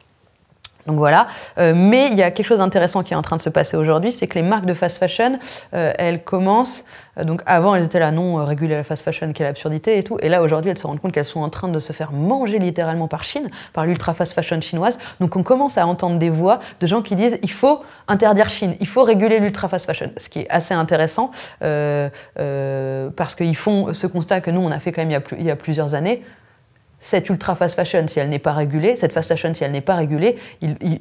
Donc voilà, euh, mais il y a quelque chose d'intéressant qui est en train de se passer aujourd'hui, c'est que les marques de fast fashion, euh, elles commencent, euh, donc avant elles étaient là, non, réguler la fast fashion, quelle absurdité et tout, et là aujourd'hui elles se rendent compte qu'elles sont en train de se faire manger littéralement par Chine, par l'ultra fast fashion chinoise, donc on commence à entendre des voix de gens qui disent, il faut interdire Chine, il faut réguler l'ultra fast fashion, ce qui est assez intéressant, parce qu'ils font ce constat que nous on a fait quand même il y a plusieurs années, cette ultra fast fashion, si elle n'est pas régulée, cette fast fashion, si elle n'est pas régulée,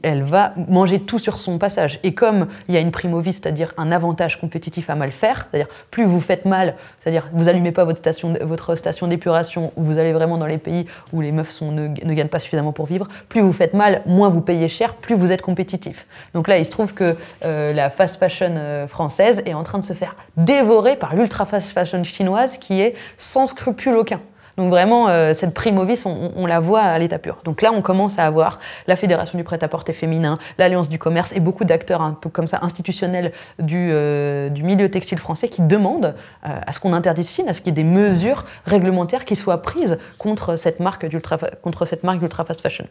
elle va manger tout sur son passage. Et comme il y a une primo c'est-à-dire un avantage compétitif à mal faire, c'est-à-dire plus vous faites mal, c'est-à-dire vous allumez pas votre station, votre station d'épuration, vous allez vraiment dans les pays où les meufs sont, ne, gagnent pas suffisamment pour vivre, plus vous faites mal, moins vous payez cher, plus vous êtes compétitif. Donc là, il se trouve que euh, la fast fashion euh, française est en train de se faire dévorer par l'ultra fast fashion chinoise qui est sans scrupule aucun. Donc vraiment, euh, cette primovis, on, on, la voit à l'état pur. Donc là, on commence à avoir la Fédération du prêt-à-porter féminin, l'Alliance du commerce et beaucoup d'acteurs un peu comme ça institutionnels du, euh, milieu textile français qui demandent euh, à ce qu'on interdise à ce qu'il y ait des mesures réglementaires qui soient prises contre cette marque d'ultra, contre cette marque d'ultra fast fashion.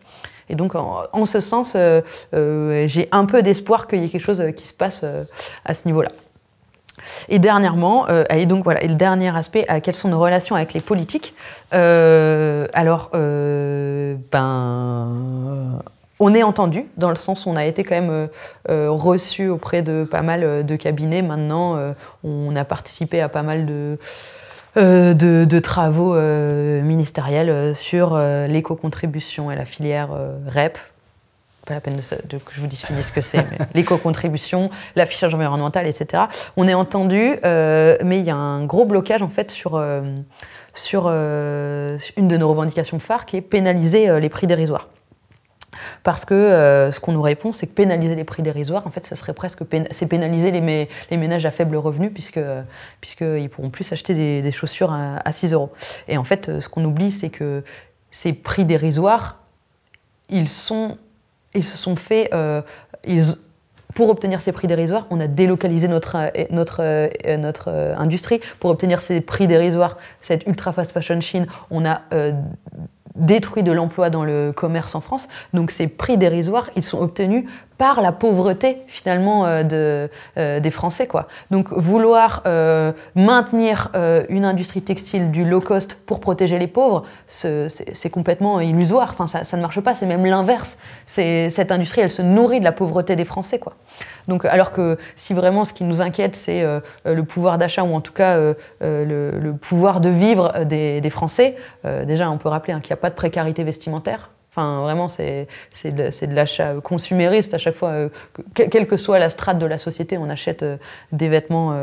Et donc, en ce sens, j'ai un peu d'espoir qu'il y ait quelque chose qui se passe à ce niveau-là. Et dernièrement, euh, et donc voilà, et le dernier aspect, quelles sont nos relations avec les politiques euh, Alors, euh, ben on est entendu, dans le sens où on a été quand même reçu auprès de pas mal de cabinets. Maintenant, on a participé à pas mal de travaux ministériels sur l'éco-contribution et la filière REP, pas la peine de, que je vous définisse ce que c'est, l'éco-contribution, l'affichage environnemental, etc. On est entendu, euh, mais il y a un gros blocage en fait sur, euh, sur euh, une de nos revendications phares qui est pénaliser les prix dérisoires. Parce que ce qu'on nous répond, c'est que pénaliser les prix dérisoires, en fait, ça serait presque c'est pénaliser les, les, ménages à faible revenu, puisque puisque ils pourront plus acheter des, chaussures à, 6 euros. Et en fait, ce qu'on oublie, c'est que ces prix dérisoires, ils sont ils se sont fait. Euh, pour obtenir ces prix dérisoires, on a délocalisé notre, euh, notre, euh, notre industrie. Pour obtenir ces prix dérisoires, cette ultra fast fashion Chine, on a détruit de l'emploi dans le commerce en France. Donc ces prix dérisoires, ils sont obtenus par la pauvreté finalement euh, de, euh, des Français. Quoi. Donc vouloir euh, maintenir une industrie textile du low cost pour protéger les pauvres, c'est complètement illusoire. Enfin, ça, ne marche pas, c'est même l'inverse. Cette industrie, elle se nourrit de la pauvreté des Français. Quoi. Donc, alors que si vraiment ce qui nous inquiète, c'est le pouvoir d'achat ou en tout cas le, pouvoir de vivre des, Français, déjà on peut rappeler hein, qu'il n'y a pas de précarité vestimentaire. Enfin, vraiment, c'est de, l'achat euh, consumériste à chaque fois. Euh, quelle que soit la strate de la société, on achète euh, des vêtements.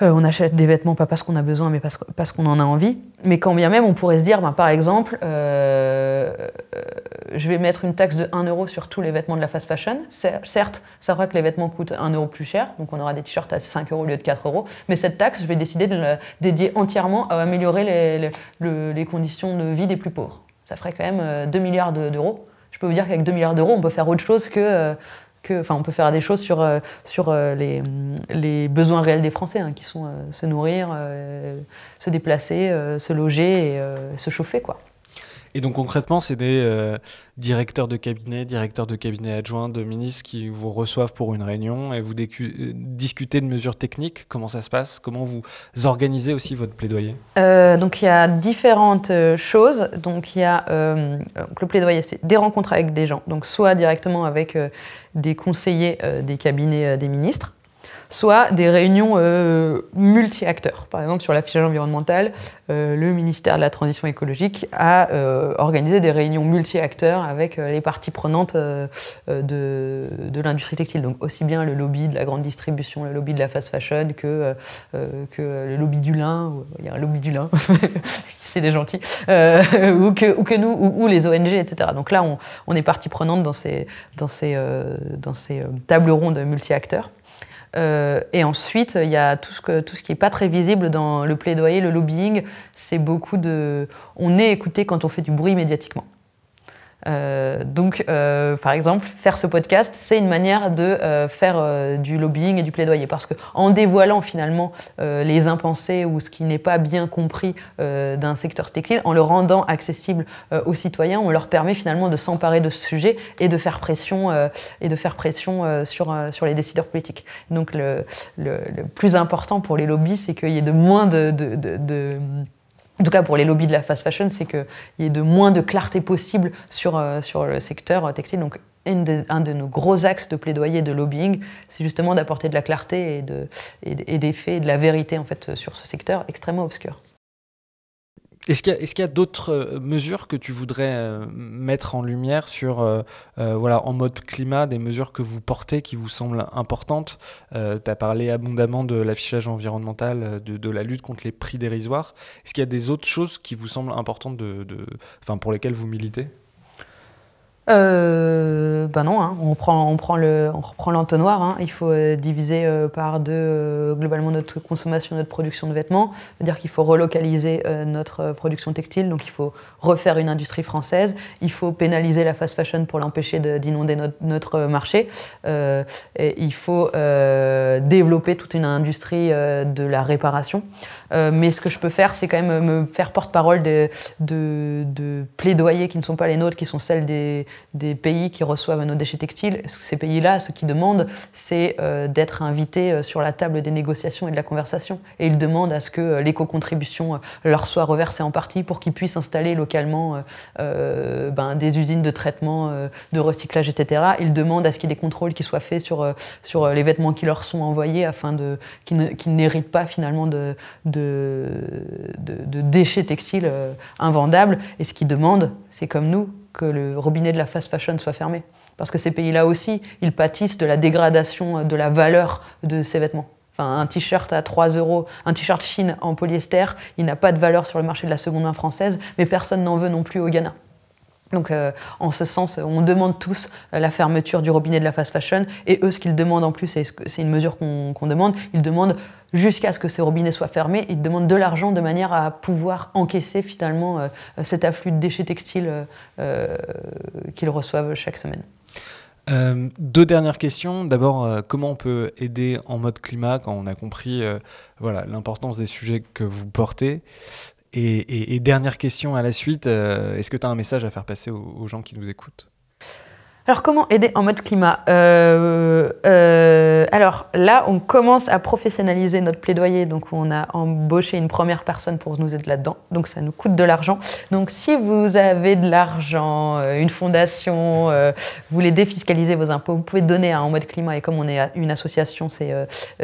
on achète des vêtements pas parce qu'on a besoin, mais parce, qu'on en a envie. Mais quand bien même, on pourrait se dire, ben, par exemple, je vais mettre une taxe de 1 euro sur tous les vêtements de la fast fashion. Certes, ça fera que les vêtements coûtent 1 euro plus cher, donc on aura des t-shirts à 5 euros au lieu de 4 euros. Mais cette taxe, je vais décider de la dédier entièrement à améliorer les conditions de vie des plus pauvres ça ferait quand même 2 euh, milliards d'euros. Je peux vous dire qu'avec 2 milliards d'euros, on peut faire autre chose que. Euh, enfin, on peut faire des choses sur, euh, mm, les, besoins réels des Français, hein, qui sont se nourrir, se déplacer, se loger et se chauffer. Quoi. Et donc concrètement, c'est des euh, directeurs de cabinet, directeurs de cabinet adjoints, de ministres qui vous reçoivent pour une réunion et vous euh, discutez de mesures techniques. Comment ça se passe Comment vous organisez aussi votre plaidoyer euh, Donc il y a différentes choses. Donc il y le plaidoyer, c'est des rencontres avec des gens. Donc soit directement avec des conseillers des cabinets des ministres soit des réunions euh, multi-acteurs. Par exemple, sur l'affichage environnemental, euh, le ministère de la Transition écologique a euh, organisé des réunions multi-acteurs avec les parties prenantes de, l'industrie textile. Donc aussi bien le lobby de la grande distribution, le lobby de la fast fashion que, le lobby du lin, il y a un lobby du lin, c'est des gentils, ou, que, nous, ou, les ONG, etc. Donc là, on, est partie prenante dans ces, dans ces tables rondes multi-acteurs. Euh, et ensuite, il y a tout ce, que, tout ce qui n'est pas très visible dans le plaidoyer, le lobbying. C'est beaucoup de. On est écouté quand on fait du bruit médiatiquement. Euh, donc, euh, par exemple, faire ce podcast, c'est une manière de euh, faire euh, du lobbying et du plaidoyer, parce que en dévoilant finalement euh, les impensés ou ce qui n'est pas bien compris d'un secteur textile, en le rendant accessible aux citoyens, on leur permet finalement de s'emparer de ce sujet et de faire pression et de faire pression sur sur les décideurs politiques. Donc, le, le, le, plus important pour les lobbies, c'est qu'il y ait de moins de, de, de, de en tout cas pour les lobbies de la fast fashion, c'est qu'il y ait de moins de clarté possible sur, euh, sur le secteur euh, textile. Donc, un de, nos gros axes de plaidoyer de lobbying, c'est justement d'apporter de la clarté et, de, des faits de la vérité en fait, sur ce secteur extrêmement obscur. Est-ce qu'il y a, d'autres euh, mesures que tu voudrais euh, mettre en lumière sur, euh, voilà, en mode climat, des mesures que vous portez qui vous semblent importantes Tu as parlé abondamment de l'affichage environnemental, de, la lutte contre les prix dérisoires. Est-ce qu'il y a des autres choses qui vous semblent importantes de, de pour lesquelles vous militez euh, ben non, hein. on, prend, on, prend le, on reprend l'entonnoir. Hein. il faut euh, diviser euh, par deux euh, globalement notre consommation, notre production de vêtements. cest à dire qu'il faut relocaliser notre production textile, donc il faut refaire une industrie française. Il faut pénaliser la fast fashion pour l'empêcher d'inonder notre, notre, marché. Et il faut développer toute une industrie de la réparation. Euh, mais ce que je peux faire, c'est quand même euh, me faire porte-parole de, de, plaidoyers qui ne sont pas les nôtres, qui sont celles des, pays qui reçoivent nos déchets textiles. Ces pays-là, ce qu'ils demandent, c'est euh, d'être invités sur la table des négociations et de la conversation. Et ils demandent à ce que l'éco-contribution leur soit reversée en partie pour qu'ils puissent installer localement ben, des usines de traitement, de recyclage, etc. Ils demandent à ce qu'il y ait des contrôles qui soient faits sur, sur les vêtements qui leur sont envoyés afin qu'ils n'héritent pas finalement de de, déchets textiles euh, invendables. Et ce qu'ils demande c'est comme nous, que le robinet de la fast fashion soit fermé. Parce que ces pays-là aussi, ils pâtissent de la dégradation euh, de la valeur de ces vêtements. Enfin, un t-shirt à 3 euros, un t-shirt Chine en polyester, il n'a pas de valeur sur le marché de la seconde main française, mais personne n'en veut non plus au Ghana. Donc, euh, en ce sens, on demande tous euh, la fermeture du robinet de la fast fashion. Et eux, ce qu'ils demandent en plus, c'est une mesure qu'on demande, ils demandent jusqu'à ce que ces robinets soient fermés, ils demandent de l'argent de manière à pouvoir encaisser finalement euh, cet afflux de déchets textiles qu'ils reçoivent chaque semaine. deux dernières questions. D'abord, comment on peut aider en mode climat quand on a compris l'importance des sujets que vous portez et, et, dernière question à la suite, euh, est-ce que tu as un message à faire passer aux gens qui nous écoutent alors, comment aider en mode climat euh, euh, Alors là, on commence à professionnaliser notre plaidoyer. Donc, on a embauché une première personne pour nous aider là-dedans. Donc, ça nous coûte de l'argent. Donc, si vous avez de l'argent, euh, une fondation, vous voulez défiscaliser vos impôts, vous pouvez donner en mode climat. Et comme on est une association, c'est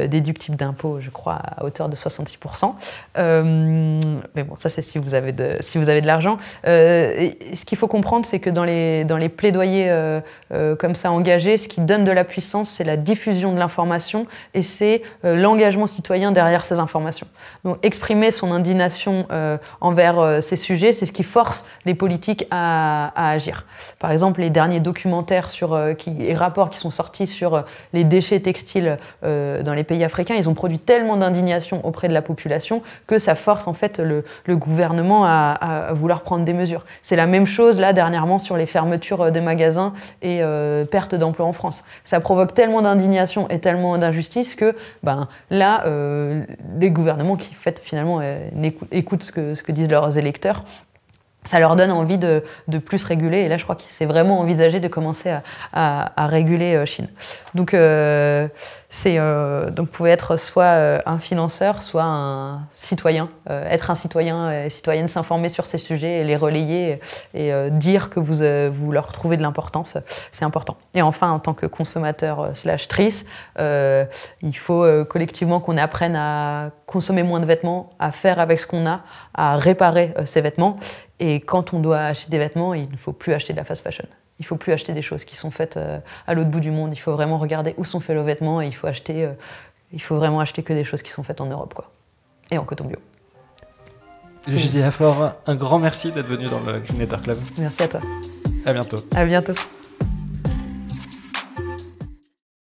déductible d'impôts, je crois, à hauteur de 66%. mais bon, ça, c'est si vous avez de, si vous avez de l'argent. ce qu'il faut comprendre, c'est que dans les, dans les plaidoyers euh, comme ça engagé. Ce qui donne de la puissance, c'est la diffusion de l'information et c'est euh, l'engagement citoyen derrière ces informations. Donc exprimer son indignation euh, envers ces sujets, c'est ce qui force les politiques à, agir. Par exemple, les derniers documentaires sur, qui, et rapports qui sont sortis sur les déchets textiles dans les pays africains, ils ont produit tellement d'indignation auprès de la population que ça force en fait le, gouvernement à, à, vouloir prendre des mesures. C'est la même chose là dernièrement sur les fermetures de magasins et euh, perte d'emploi en France. Ça provoque tellement d'indignation et tellement d'injustice que ben, là, euh, les gouvernements qui fait, finalement euh, écoutent ce que, ce que disent leurs électeurs ça leur donne envie de, de, plus réguler. Et là, je crois qu'il s'est vraiment envisagé de commencer à, à, réguler euh, Chine. Donc, euh, c'est euh, donc vous pouvez être soit un financeur, soit un citoyen. être un citoyen et citoyenne, s'informer sur ces sujets et les relayer et, dire que vous, vous leur trouvez de l'importance, c'est important. Et enfin, en tant que consommateur slash trice, il faut collectivement qu'on apprenne à consommer moins de vêtements, à faire avec ce qu'on a, à réparer ses vêtements et quand on doit acheter des vêtements, il ne faut plus acheter de la fast fashion. Il ne faut plus acheter des choses qui sont faites euh, à l'autre bout du monde. Il faut vraiment regarder où sont faits nos vêtements et il faut, acheter, euh, il faut vraiment acheter que des choses qui sont faites en Europe quoi. et en coton bio. Julien fort un grand merci d'être venu dans le Green Club. Merci à toi. À bientôt. À bientôt.